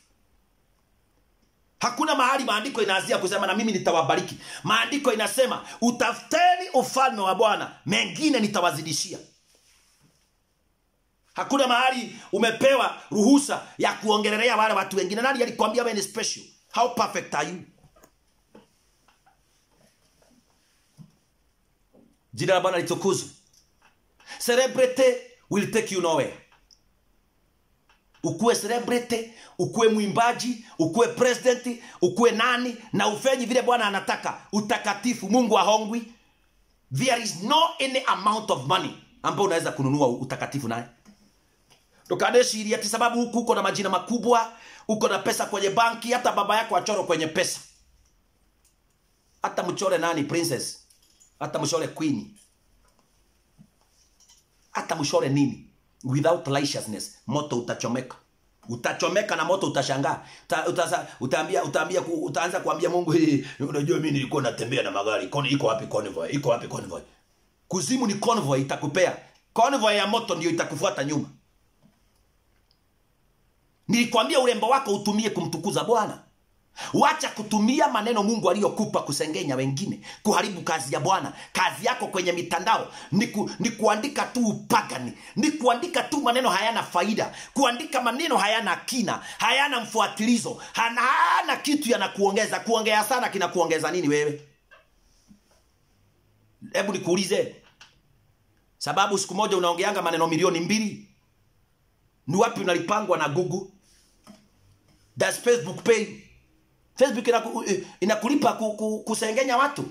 Hakuna mahali maandiko inaanzia kusema na mimi nitawabariki. Maandiko inasema utafuteni ufalme wa Bwana, mengine nitawazidishia. Hakuna mahali umepewa ruhusa ya kuongelelea wale watu wengine. Nani alikwambia ni special? How perfect are you? Jina la Bwana litukuzwe. Celebrity will take you nowhere ukuwe celebrity ukuwe mwimbaji ukuwe president ukuwe nani na ufenyi vile bwana anataka utakatifu mungu ahongwi there is no any amount of money ambao unaweza kununua utakatifu naye tukaneciria ti sababu huku uko na majina makubwa uko na pesa kwenye banki hata baba yako achoro kwenye pesa hata mchore nani princess hata mchore queen hata mchore nini without righteousness moto utachomeka utachomeka na moto utashangaa uta, utaambia utaambia ku, utaanza kuambia Mungu hii unajua mimi nilikuwa natembea na magari koni iko wapi convoy iko wapi convoy kuzimu ni convoy itakupea convoy ya moto ndio itakufuata nyuma nilikwambia urembo wako utumie kumtukuza Bwana Wacha kutumia maneno Mungu aliyokupa kusengenya wengine, kuharibu kazi ya Bwana. Kazi yako kwenye mitandao ni, ku, ni kuandika tu upagani, ni kuandika tu maneno hayana faida, kuandika maneno hayana kina, hayana mfuatilizo, hana kitu yanakuongeza. Kuongea sana kinakuongeza nini wewe? Hebu nikuulize, sababu siku moja unaongeanga maneno milioni mbili, ni wapi unalipangwa na Google? Does Facebook pay? Facebook inaku, inakulipa ku, ku, kusengenya watu,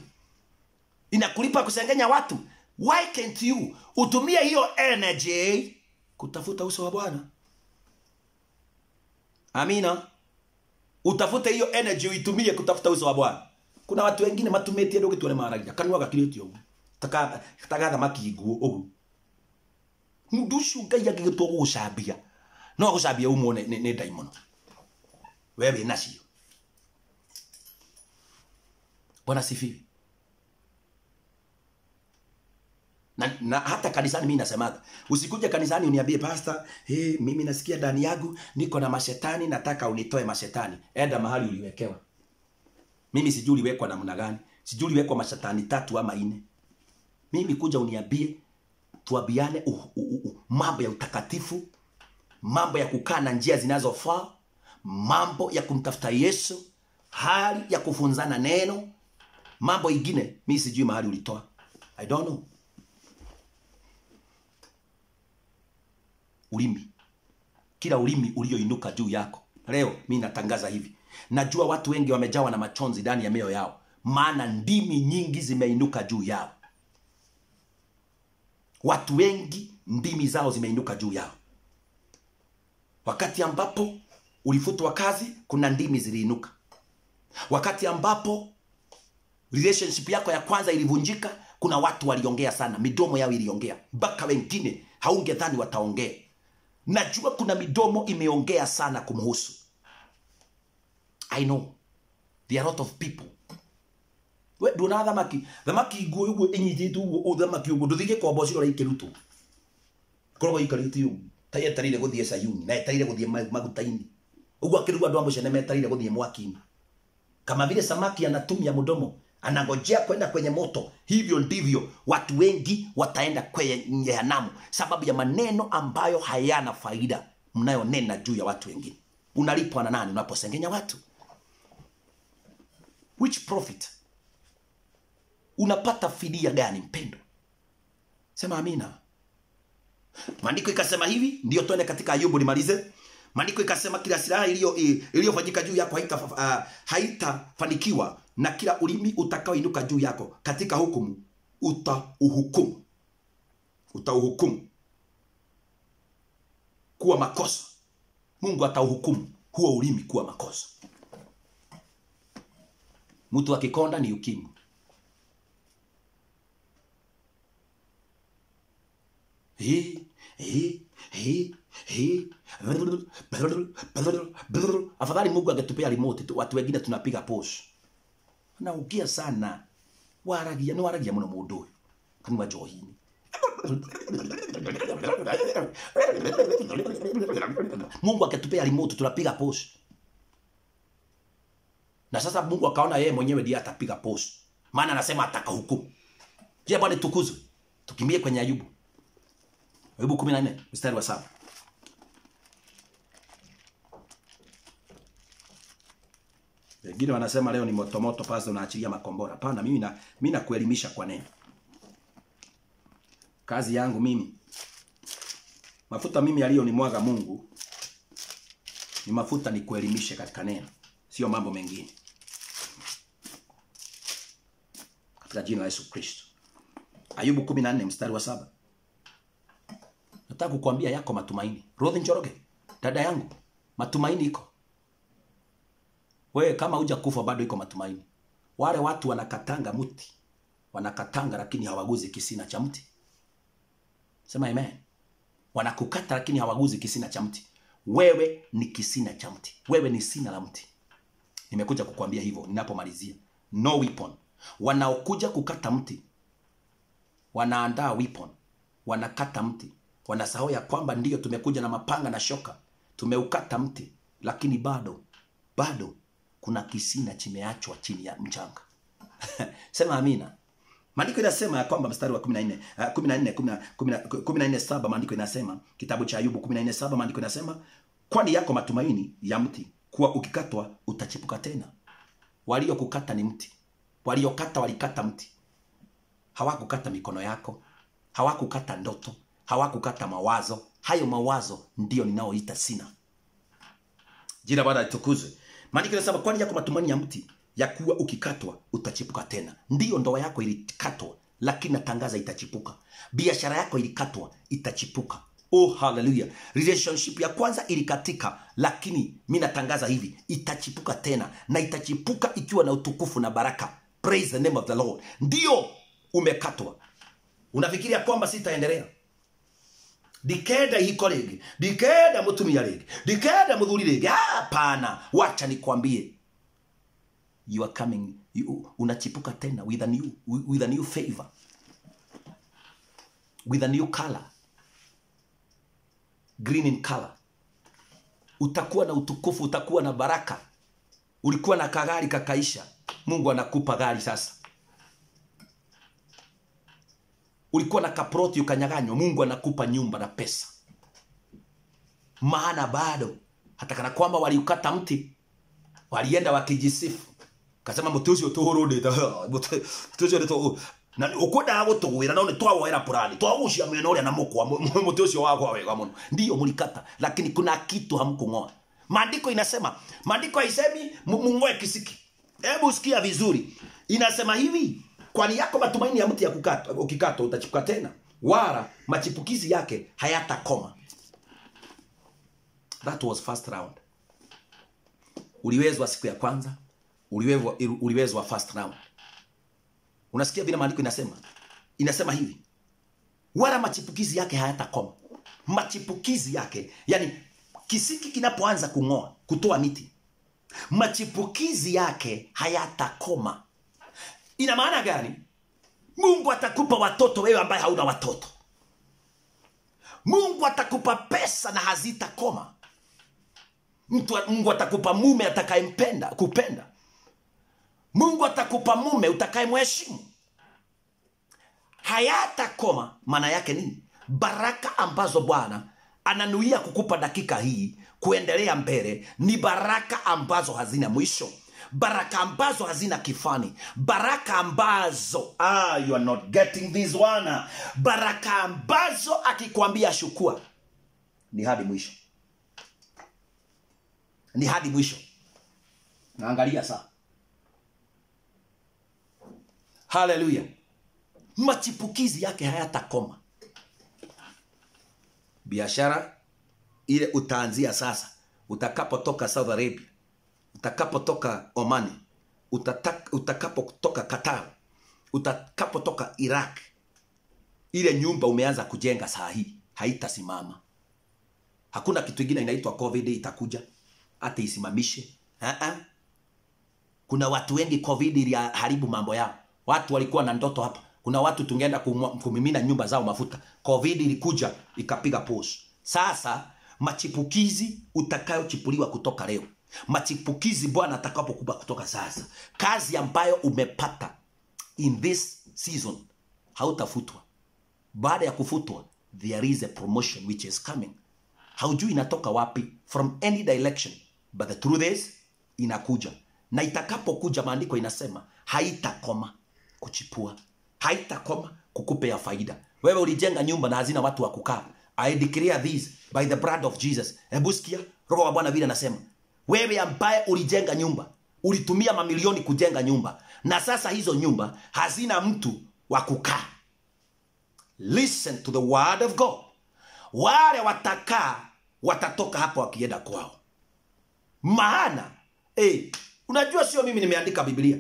inakulipa kusengenya watu. Why can't you utumie hiyo energy kutafuta uso wa Bwana? Amina, utafute hiyo energy uitumie kutafuta uso wa Bwana. Kuna watu wengine matumetie ndu gitware maragia kanua gakirite ugu taka taka thamaki nguo ugu mundu ucio ngai angĩgĩtua gũgũcambia no agũcambia umwo nĩ ndaimono diamond. Wewe nacio Bwana sifiwe. Na, na hata kanisani mimi nasemaga, usikuje kanisani uniambie pasta, hey, eh, mimi nasikia ndani yangu niko na mashetani, nataka unitoe mashetani. Enda mahali uliwekewa. Mimi sijui uliwekwa namna gani, sijui uliwekwa mashetani tatu ama nne. Mimi kuja uniambie tuabiane uh, uh, uh, uh, mambo ya utakatifu, mambo ya kukaa na njia zinazofaa, mambo ya kumtafuta Yesu, hali ya kufunzana neno, mambo ingine mi sijui mahali ulitoa i don't know ulimi kila ulimi ulioinuka juu yako leo mi natangaza hivi najua watu wengi wamejawa na machonzi ndani ya mioyo yao maana ndimi nyingi zimeinuka juu yao watu wengi ndimi zao zimeinuka juu yao wakati ambapo ulifutwa kazi kuna ndimi ziliinuka wakati ambapo relationship yako ya kwanza ilivunjika, kuna watu waliongea sana, midomo yao iliongea mpaka wengine haungedhani wataongea. Najua kuna midomo imeongea sana kumhusu. I know there are lot of people we do na thamaki thamaki iguo iguo inyititwo uguo uthamaki uguo nduthige kwa mboco ora ikirutu korwo ikarite uguo ta tarire guthie sayuni na tarire guthie magutaini ini uguo akiruga andu a mucene metarire guthie mwakini kama vile samaki anatumia mudomo anangojea kwenda kwenye moto. Hivyo ndivyo watu wengi wataenda kwenye jehanamu, sababu ya maneno ambayo hayana faida mnayonena juu ya watu wengine. Unalipwa na nani unaposengenya watu? Which profit? Unapata fidia gani, mpendo? Sema amina. Maandiko ikasema hivi, ndiyo tuende katika Ayubu nimalize. Maandiko ikasema kila silaha eh, iliyofanyika juu yako ah, haitafanikiwa, uh, haita na kila ulimi utakaoinuka juu yako katika hukumu utauhukumu, utauhukumu kuwa makosa. Mungu atauhukumu huo ulimi kuwa makosa. Mtu akikonda ni UKIMWI. Hii hii hii hii afadhali Mungu angetupea remote tu, watu wengine tunapiga posh na ukia sana waragia ni waragia muno mundu uyu kanywa njohi Mungu akatupea remote tunapiga post, na sasa Mungu akaona yeye mwenyewe ndiye atapiga post, maana anasema atakahukumu. Je, Bwana tukuzwe. Tukimbie kwenye Ayubu, Ayubu 14 mstari wa saba. Wengine wanasema leo ni moto moto pastor unaachilia makombora. Hapana, mimi na mimi nakuelimisha kwa neno. Kazi yangu mimi mafuta mimi yaliyo ni mwaga Mungu ni mafuta ni kuelimisha katika neno, sio mambo mengine. Katika jina la Yesu Kristo. Ayubu 14 mstari wa saba. Nataka kukuambia yako matumaini. Rodhi Njoroge, dada yangu, matumaini iko wewe kama hujakufa bado iko matumaini. Wale watu wanakatanga mti, wanakatanga lakini hawaguzi kisina cha mti. Sema amen. Wanakukata lakini hawaguzi kisina cha mti. Wewe ni kisina cha mti, wewe ni sina la mti. Nimekuja kukuambia hivyo ninapomalizia. No weapon. Wanaokuja kukata mti wanaandaa weapon, wanakata mti, wanasahau ya kwamba ndiyo tumekuja na mapanga na shoka, tumeukata mti, lakini bado bado kuna kisina chimeachwa chini ya mchanga (laughs) sema amina. Maandiko inasema ya kwamba mstari wa 14 14 eh, saba, maandiko inasema kitabu cha Ayubu 14 saba, maandiko inasema kwani yako matumaini ya mti kuwa ukikatwa utachipuka tena. Waliokukata ni mti, waliokata walikata mti, hawakukata mikono yako, hawakukata ndoto, hawakukata mawazo. Hayo mawazo ndiyo ninaoita sina. Jina Bwana litukuzwe. Maandiko yanasema kwani yako matumaini ya mti ya kuwa ukikatwa utachipuka tena. Ndiyo, ndoa yako ilikatwa, lakini natangaza itachipuka. Biashara yako ilikatwa, itachipuka. Oh, haleluya! Relationship ya kwanza ilikatika, lakini mi natangaza hivi, itachipuka tena na itachipuka ikiwa na utukufu na baraka. Praise the name of the Lord. Ndiyo, umekatwa, unafikiria kwamba sitaendelea ndikenda ihiko rĩngĩ ndikenda mũtumia rĩngĩ ndikenda mũthuri rĩngĩ pana wacha nikwambie you are coming you, unachipuka tena with a new, with a new favor with a new color green in color utakuwa na utukufu utakuwa na baraka ulikuwa na kagari kakaisha mungu anakupa gari sasa ulikuwa na kaproti ukanyaganywa, Mungu anakupa nyumba na pesa. Maana bado hata kana kwamba waliukata mti, walienda wakijisifu, kasema muti ucio tuhurundite (laughs) muti ucio na ukwendaga gutugwira no nitwawoera purani twagucia mwena uria na mukwa muti ucio wagwa wega muno ndio mulikata lakini kuna kitu hamkung'oa maandiko inasema maandiko haisemi mung'oe kisiki hebu sikia vizuri inasema hivi Kwani yako matumaini ya mti ya kukata, ukikata utachipuka tena, wala machipukizi yake hayatakoma. That was first round. Uliwezwa siku ya kwanza, uliwezwa, uliwezwa first round. Unasikia vile maandiko inasema, inasema hivi, wala machipukizi yake hayatakoma. Machipukizi yake, yani kisiki kinapoanza kung'oa, kutoa miti, machipukizi yake hayatakoma ina maana gani? Mungu atakupa watoto wewe ambaye hauna watoto. Mungu atakupa pesa na hazitakoma. Mtu, Mungu atakupa mume atakayempenda kupenda. Mungu atakupa mume utakayemheshimu. Hayatakoma. Maana yake nini? Baraka ambazo Bwana ananuia kukupa dakika hii kuendelea mbele ni baraka ambazo hazina mwisho baraka ambazo hazina kifani, baraka ambazo ah, you are not getting this one, baraka ambazo akikwambia shukua ni hadi mwisho, ni hadi mwisho. Naangalia saa, haleluya, machipukizi yake hayatakoma. Biashara ile utaanzia sasa utakapotoka Saudi Arabia utakapotoka Omani, utakapotoka Qatar, utakapotoka Iraq, ile nyumba umeanza kujenga saa hii haitasimama. Hakuna kitu kingine inaitwa COVID itakuja hata isimamishe. Aa, uh-uh. kuna watu wengi COVID iliharibu mambo yao. Watu walikuwa na ndoto hapa. Kuna watu tungeenda kumimina nyumba zao mafuta. COVID ilikuja ikapiga pause. Sasa machipukizi utakayochipuliwa kutoka leo machipukizi Bwana atakapokupa kutoka sasa, kazi ambayo umepata in this season hautafutwa. Baada ya kufutwa, there is a promotion which is coming. Haujui inatoka wapi, from any direction, but the truth is inakuja, na itakapokuja, maandiko inasema haitakoma kuchipua, haitakoma kukupe ya faida. Wewe ulijenga nyumba na hazina watu wa kukaa. I declare this by the blood of Jesus. Hebu sikia roho wa Bwana vile anasema wewe ambaye ulijenga nyumba, ulitumia mamilioni kujenga nyumba, na sasa hizo nyumba hazina mtu wa kukaa. Listen to the word of God. Wale watakaa watatoka hapo wakienda kwao, maana eh, unajua sio mimi nimeandika Biblia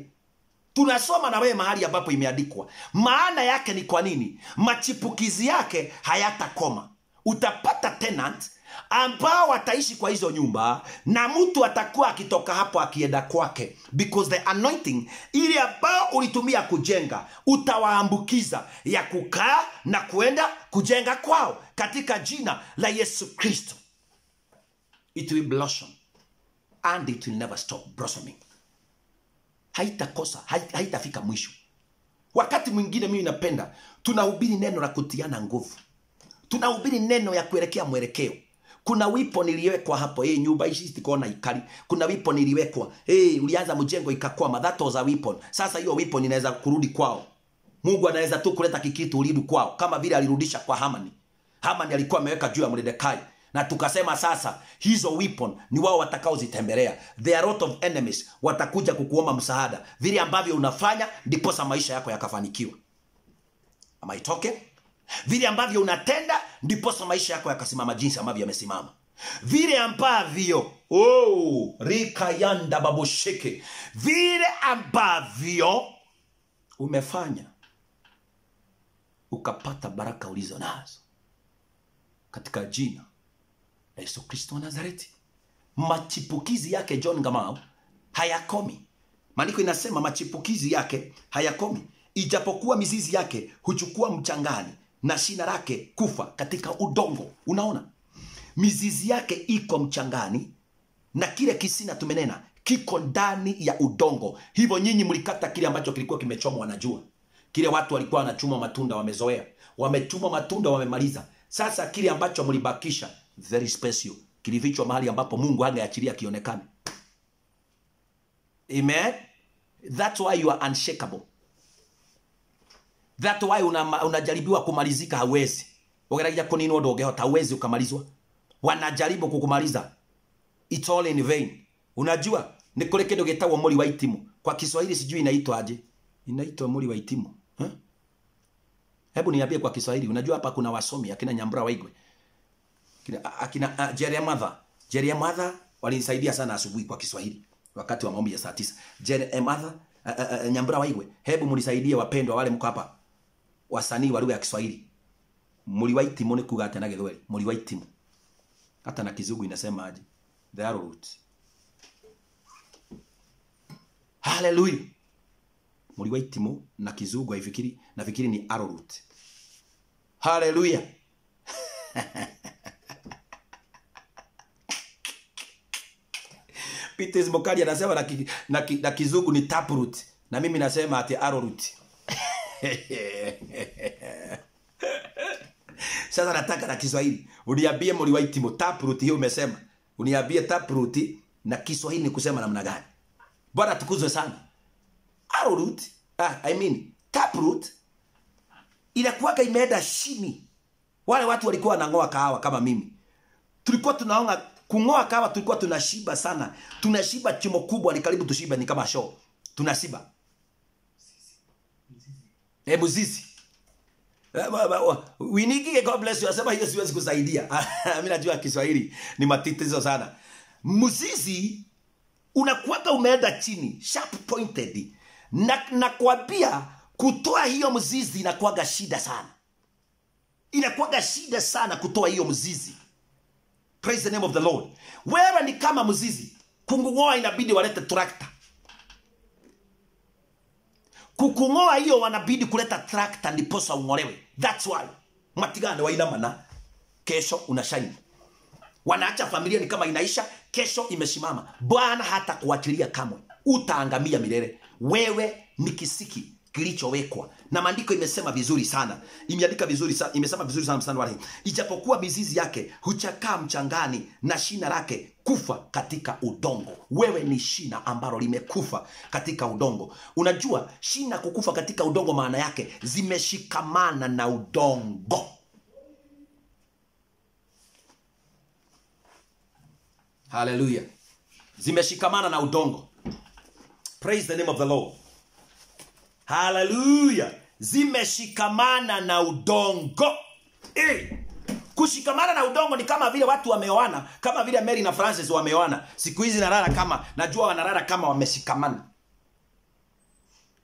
tunasoma na wewe mahali ambapo imeandikwa. Maana yake ni kwa nini? Machipukizi yake hayatakoma. Utapata tenant ambao wataishi kwa hizo nyumba na mtu atakuwa akitoka hapo akienda kwake because the anointing ili ambao ulitumia kujenga utawaambukiza ya kukaa na kuenda kujenga kwao katika jina la yesu kristo it will blossom and it will never stop blossoming haitakosa haitafika mwisho wakati mwingine mimi napenda tunahubiri neno la kutiana nguvu tunahubiri neno ya kuelekea mwelekeo kuna wipo niliwekwa hapo hey, eh, nyumba hizi zitakuwa na ikali kuna weapon iliwekwa hey, eh, ulianza mjengo ikakwama that was a weapon sasa hiyo wipo inaweza kurudi kwao Mungu anaweza tu kuleta kikitu ulidu kwao kama vile alirudisha kwa Hamani Hamani alikuwa ameweka juu ya Mordekai na tukasema sasa hizo weapon ni wao watakaozitembelea. There are lot of enemies watakuja kukuomba msaada, vile ambavyo unafanya ndiposa maisha yako yakafanikiwa. Am I talking? vile ambavyo unatenda ndiposa maisha yako yakasimama jinsi ambavyo yamesimama vile ambavyo oh, rikayanda babushike vile ambavyo umefanya ukapata baraka ulizo nazo katika jina la Yesu Kristo wa Nazareti. Machipukizi yake John Gamau hayakomi, maandiko inasema machipukizi yake hayakomi, ijapokuwa mizizi yake huchukua mchangani na shina lake kufa katika udongo. Unaona, mizizi yake iko mchangani na kile kisina tumenena kiko ndani ya udongo. Hivyo nyinyi mlikata kile ambacho kilikuwa kimechomwa, na jua kile watu walikuwa wanachuma matunda, wamezoea, wamechuma matunda, wamemaliza. Sasa kile ambacho mlibakisha very special kilifichwa mahali ambapo Mungu angeachilia kionekane. Amen. That's why you are unshakable that why unajaribiwa una kumalizika, hawezi ugeragija ndo ndungihota, hawezi ukamalizwa, wanajaribu kukumaliza, it's all in vain. Unajua ni kule kindu gitagwo mori wa itimu kwa Kiswahili, sijui inaitwa aje, inaitwa mori wa itimu huh? Hebu niambie kwa Kiswahili. Unajua hapa kuna wasomi akina Nyambura Waigwe akina, akina uh, Jeria Mother. Jeria Mother walinisaidia sana asubuhi kwa Kiswahili wakati wa maombi ya saa tisa. Jeria Matha uh, uh, Nyambura Waigwe, hebu mnisaidie wapendwa, wale mko hapa wasanii wa lugha ya Kiswahili. wa Mliwaitimu ni kuga tena atĩ na wa mliwaitimu hata na Kizungu inasema aje? The root. Hallelujah. wa Mliwaitimu na Kizungu haifikiri, nafikiri ni arrow root. Haleluya! (laughs) Peters Mokali anasema na, ki, na, ki, na Kizungu ni taproot na mimi nasema ati arrow root. (laughs) Sasa nataka na Kiswahili. Uniambie mori wa Itimo taproot hiyo umesema. Uniambie taproot na Kiswahili ni kusema namna gani? Bwana tukuzwe sana. Arrowroot, ah, I mean taproot inakuwaga imeenda chini. Wale watu walikuwa wanang'oa kahawa kama mimi. Tulikuwa tunaona kung'oa kahawa, tulikuwa tunashiba sana. Tunashiba chimo kubwa, ni karibu tushiba ni kama show. Tunashiba hebu zizi eh, winigige god bless you asema hiyo siwezi kusaidia (laughs) mi najua kiswahili ni matitizo sana mzizi unakuaga umeenda chini sharp pointed na nakwambia kutoa hiyo mzizi inakuwaga shida sana inakuaga shida sana kutoa hiyo mzizi praise the name of the lord wewe ni kama mzizi kungungoa inabidi walete tractor kukung'oa hiyo wanabidi kuleta tractor ndiposa ung'olewe. That's why matigane wailamana, kesho unashaini. Wanaacha familia ni kama inaisha, kesho imesimama. Bwana hata kuachilia kamwe, utaangamia milele. Wewe ni kisiki kilichowekwa na maandiko imesema vizuri sana imeandika vizuri sana imesema vizuri sana mstari ijapokuwa mizizi yake huchakaa mchangani na shina lake kufa katika udongo wewe ni shina ambalo limekufa katika udongo unajua shina kukufa katika udongo maana yake zimeshikamana na udongo haleluya zimeshikamana na udongo praise the name of the lord haleluya zimeshikamana na udongo e, kushikamana na udongo ni kama vile watu wameoana kama vile mary na francis wameoana siku hizi narara kama najua wanarara kama wameshikamana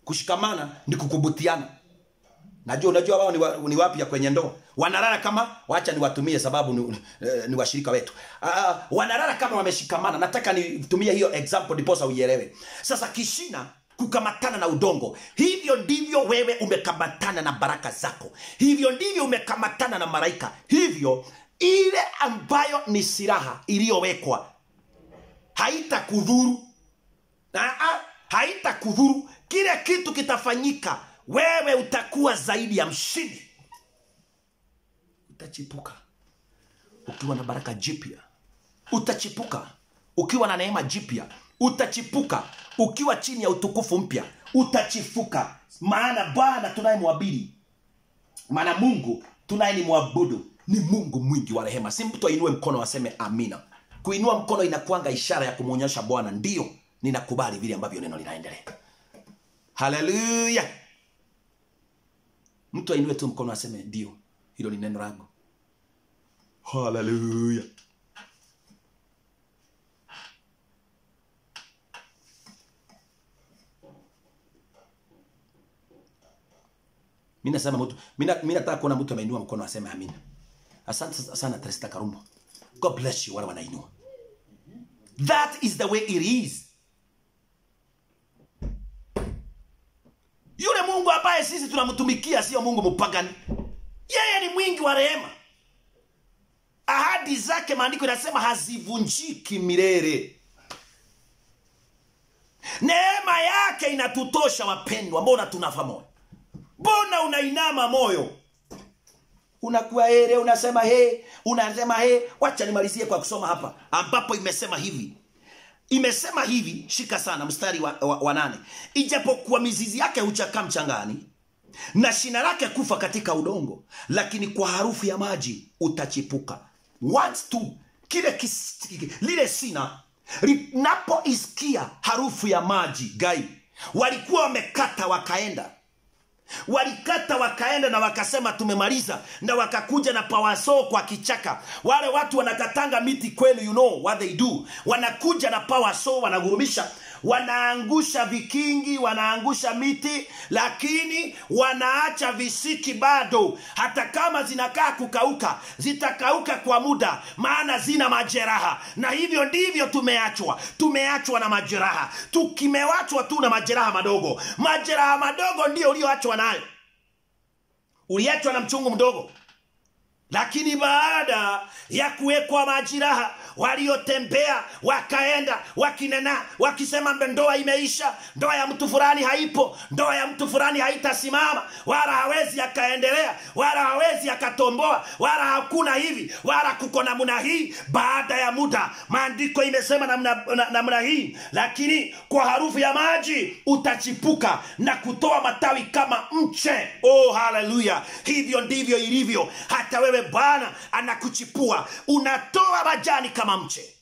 kushikamana ni kukubutiana najua unajua wao ni, wa, ni wapya kwenye ndoa wanarara kama wacha niwatumie sababu ni, eh, ni, washirika wetu uh, ah, ah, wanarara kama wameshikamana nataka nitumie hiyo example ndiposa uielewe sasa kishina kukamatana na udongo. Hivyo ndivyo wewe umekamatana na baraka zako, hivyo ndivyo umekamatana na malaika. Hivyo ile ambayo ni silaha iliyowekwa haitakudhuru, haitakudhuru. Kile kitu kitafanyika, wewe utakuwa zaidi ya mshindi, utachipuka ukiwa na baraka jipya, utachipuka ukiwa na neema jipya utachipuka ukiwa chini ya utukufu mpya utachifuka maana bwana tunaye mwabili maana mungu tunaye ni mungu mwingi wa rehema si mtu ainue mkono aseme amina kuinua mkono inakuanga ishara ya kumwonyesha bwana ndiyo ninakubali vile ambavyo neno linaendelea haleluya mtu ainue tu mkono aseme ndio hilo ni neno langu haleluya Mimi nasema mtu, mimi nataka kuona mtu ameinua mkono aseme amina. Asante sana Karumbo. God bless you wale wanainua. That is the way it is. Yule Mungu ambaye sisi tunamtumikia sio Mungu mpagani. Yeye ni mwingi wa rehema. Ahadi zake maandiko inasema hazivunjiki milele. Neema yake inatutosha wapendwa, mbona tunafa moyo? mbona unainama moyo unakuwa ere unasema he unasema he wacha nimalizie kwa kusoma hapa ambapo imesema hivi imesema hivi shika sana mstari wa, wa, wa nane ijapokuwa mizizi yake huchakaa mchangani na shina lake kufa katika udongo lakini kwa harufu ya maji utachipuka once tu kile lile sina linapoisikia harufu ya maji gai walikuwa wamekata wakaenda walikata wakaenda na wakasema tumemaliza, na wakakuja na pawaso kwa kichaka. Wale watu wanakatanga miti kweli, you know what they do, wanakuja na pawaso wanagurumisha wanaangusha vikingi, wanaangusha miti, lakini wanaacha visiki bado. Hata kama zinakaa kukauka, zitakauka kwa muda, maana zina majeraha. Na hivyo ndivyo tumeachwa, tumeachwa na majeraha, tukimewachwa tu na majeraha madogo. Majeraha madogo ndio ulioachwa nayo, uliachwa na mchungu mdogo lakini baada ya kuwekwa majiraha waliotembea wakaenda wakinena wakisema ndoa imeisha, ndoa ya mtu fulani haipo, ndoa ya mtu fulani haitasimama, wala hawezi akaendelea, wala hawezi akatomboa, wala hakuna hivi, wala kuko namna hii. Baada ya muda, maandiko imesema namna, namna hii, lakini kwa harufu ya maji utachipuka na kutoa matawi kama mche. Oh, haleluya! Hivyo ndivyo ilivyo hata wewe Bwana anakuchipua, unatoa majani kama mche.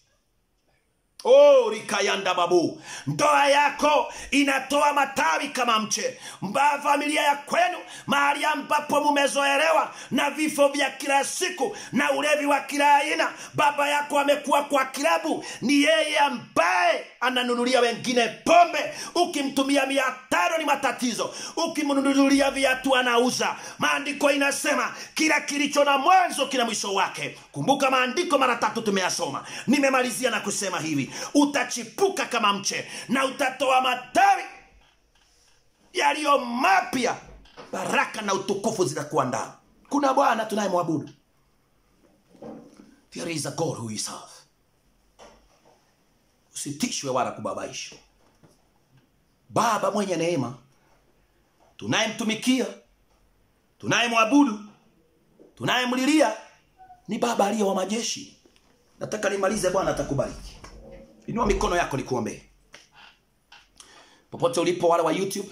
Oh, rikayanda babu, ndoa yako inatoa matawi kama mche. Mba familia ya kwenu mahali ambapo mumezoelewa na vifo vya kila siku na ulevi wa kila aina. Baba yako amekuwa kwa kilabu, ni yeye ambaye ananunulia wengine pombe. Ukimtumia mia tano ni matatizo, ukimnunulia viatu anauza. Maandiko inasema kila kilicho na mwanzo kina mwisho wake. Kumbuka maandiko mara tatu tumeyasoma. Nimemalizia na kusema hivi utachipuka kama mche na utatoa matawi yaliyo mapya, baraka na utukufu zitakuwa ndani. Kuna Bwana tunayemwabudu. mwabudu Usitishwe wala kubabaisha Baba mwenye neema tunayemtumikia, tunayemwabudu, tunayemlilia ni Baba aliye wa majeshi. Nataka nimalize, Bwana atakubariki. Inua mikono yako nikuombee. Popote ulipo, wale wa YouTube,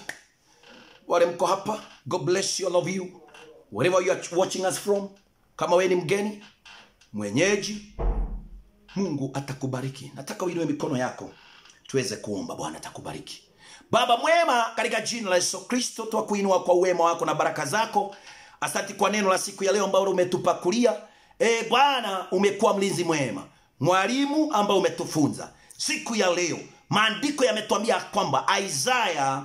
wale mko hapa, God bless you all of you wherever you are watching us from. Kama wewe ni mgeni, mwenyeji, Mungu atakubariki. Nataka uinue mikono yako tuweze kuomba. Bwana atakubariki. Baba mwema, katika jina la Yesu Kristo twakuinua kwa uwema wako na baraka zako. Asante kwa neno la siku ya leo ambalo umetupakulia. E Bwana, umekuwa mlinzi mwema, mwalimu ambao umetufunza siku ya leo maandiko yametwambia kwamba isaya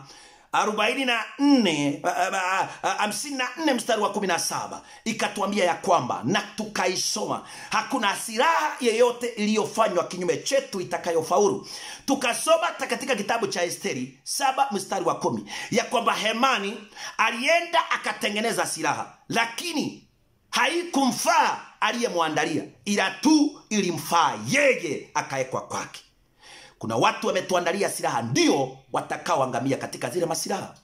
44 eh, eh, eh, mstari wa 17 ikatuambia ya kwamba na tukaisoma, hakuna silaha yeyote iliyofanywa kinyume chetu itakayofaulu. Tukasoma katika kitabu cha Esteri saba mstari wa kumi ya kwamba Hemani alienda akatengeneza silaha, lakini haikumfaa aliyemwandalia, ila tu ilimfaa yeye akawekwa kwake. Kuna watu wametuandalia silaha, ndio watakaoangamia katika zile masilaha.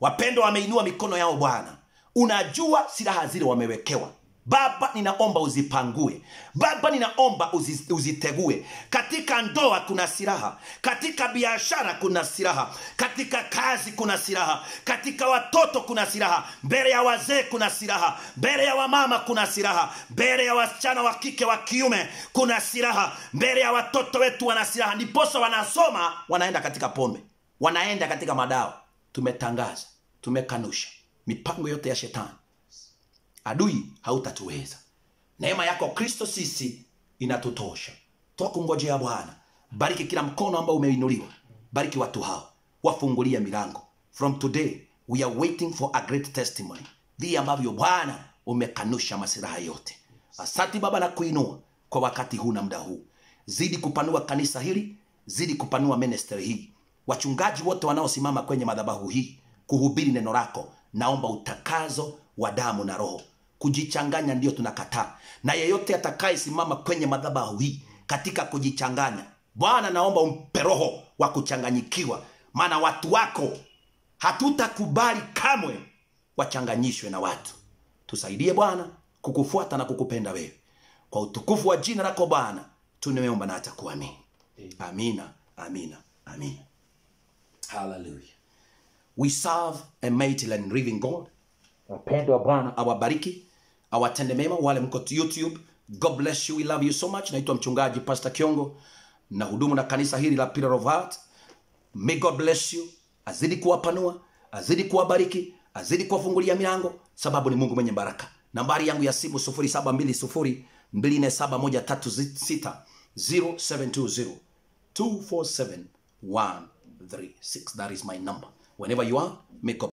Wapendwa, wameinua mikono yao. Bwana, unajua silaha zile wamewekewa Baba, ninaomba uzipangue. Baba, ninaomba uzitegue. Katika ndoa kuna silaha, katika biashara kuna silaha, katika kazi kuna silaha, katika watoto kuna silaha, mbele ya wazee kuna silaha, mbele ya wamama kuna silaha, mbele ya wasichana wa kike wa kiume kuna silaha, mbele ya watoto wetu wana silaha. niposa wanasoma wanaenda katika pombe, wanaenda katika madawa. Tumetangaza, tumekanusha mipango yote ya shetani adui hautatuweza. Neema yako Kristo sisi inatutosha. Toa kungojea Bwana, bariki kila mkono ambao umeinuliwa, bariki watu hao, wafungulia milango. From today we are waiting for a great testimony, vii ambavyo Bwana umekanusha masiraha yote. asati Baba na kuinua kwa wakati huu na muda huu, zidi kupanua kanisa hili, zidi kupanua ministry hii. Wachungaji wote wanaosimama kwenye madhabahu hii kuhubiri neno lako, naomba utakazo wa damu na roho kujichanganya ndio tunakataa, na yeyote atakayesimama kwenye madhabahu hii katika kujichanganya, Bwana naomba umpe roho wa kuchanganyikiwa, maana watu wako hatutakubali kamwe wachanganyishwe na watu. Tusaidie Bwana kukufuata na kukupenda wewe, kwa utukufu wa jina lako Bwana tunaomba na kuamini Amina, amina, amina. Hallelujah. We serve a mighty and living God. Wapendwa, Bwana awabariki awatende mema wale mko YouTube. God bless you, we love you so much. Naitwa mchungaji Pastor Kiongo na hudumu na kanisa hili la Pillar of Heart. May God bless you, azidi kuwapanua, azidi kuwabariki, azidi kuwafungulia milango, sababu ni Mungu mwenye baraka. Nambari yangu ya simu 0720 247136 0720 247 136. That is my number. Whenever you are, make up.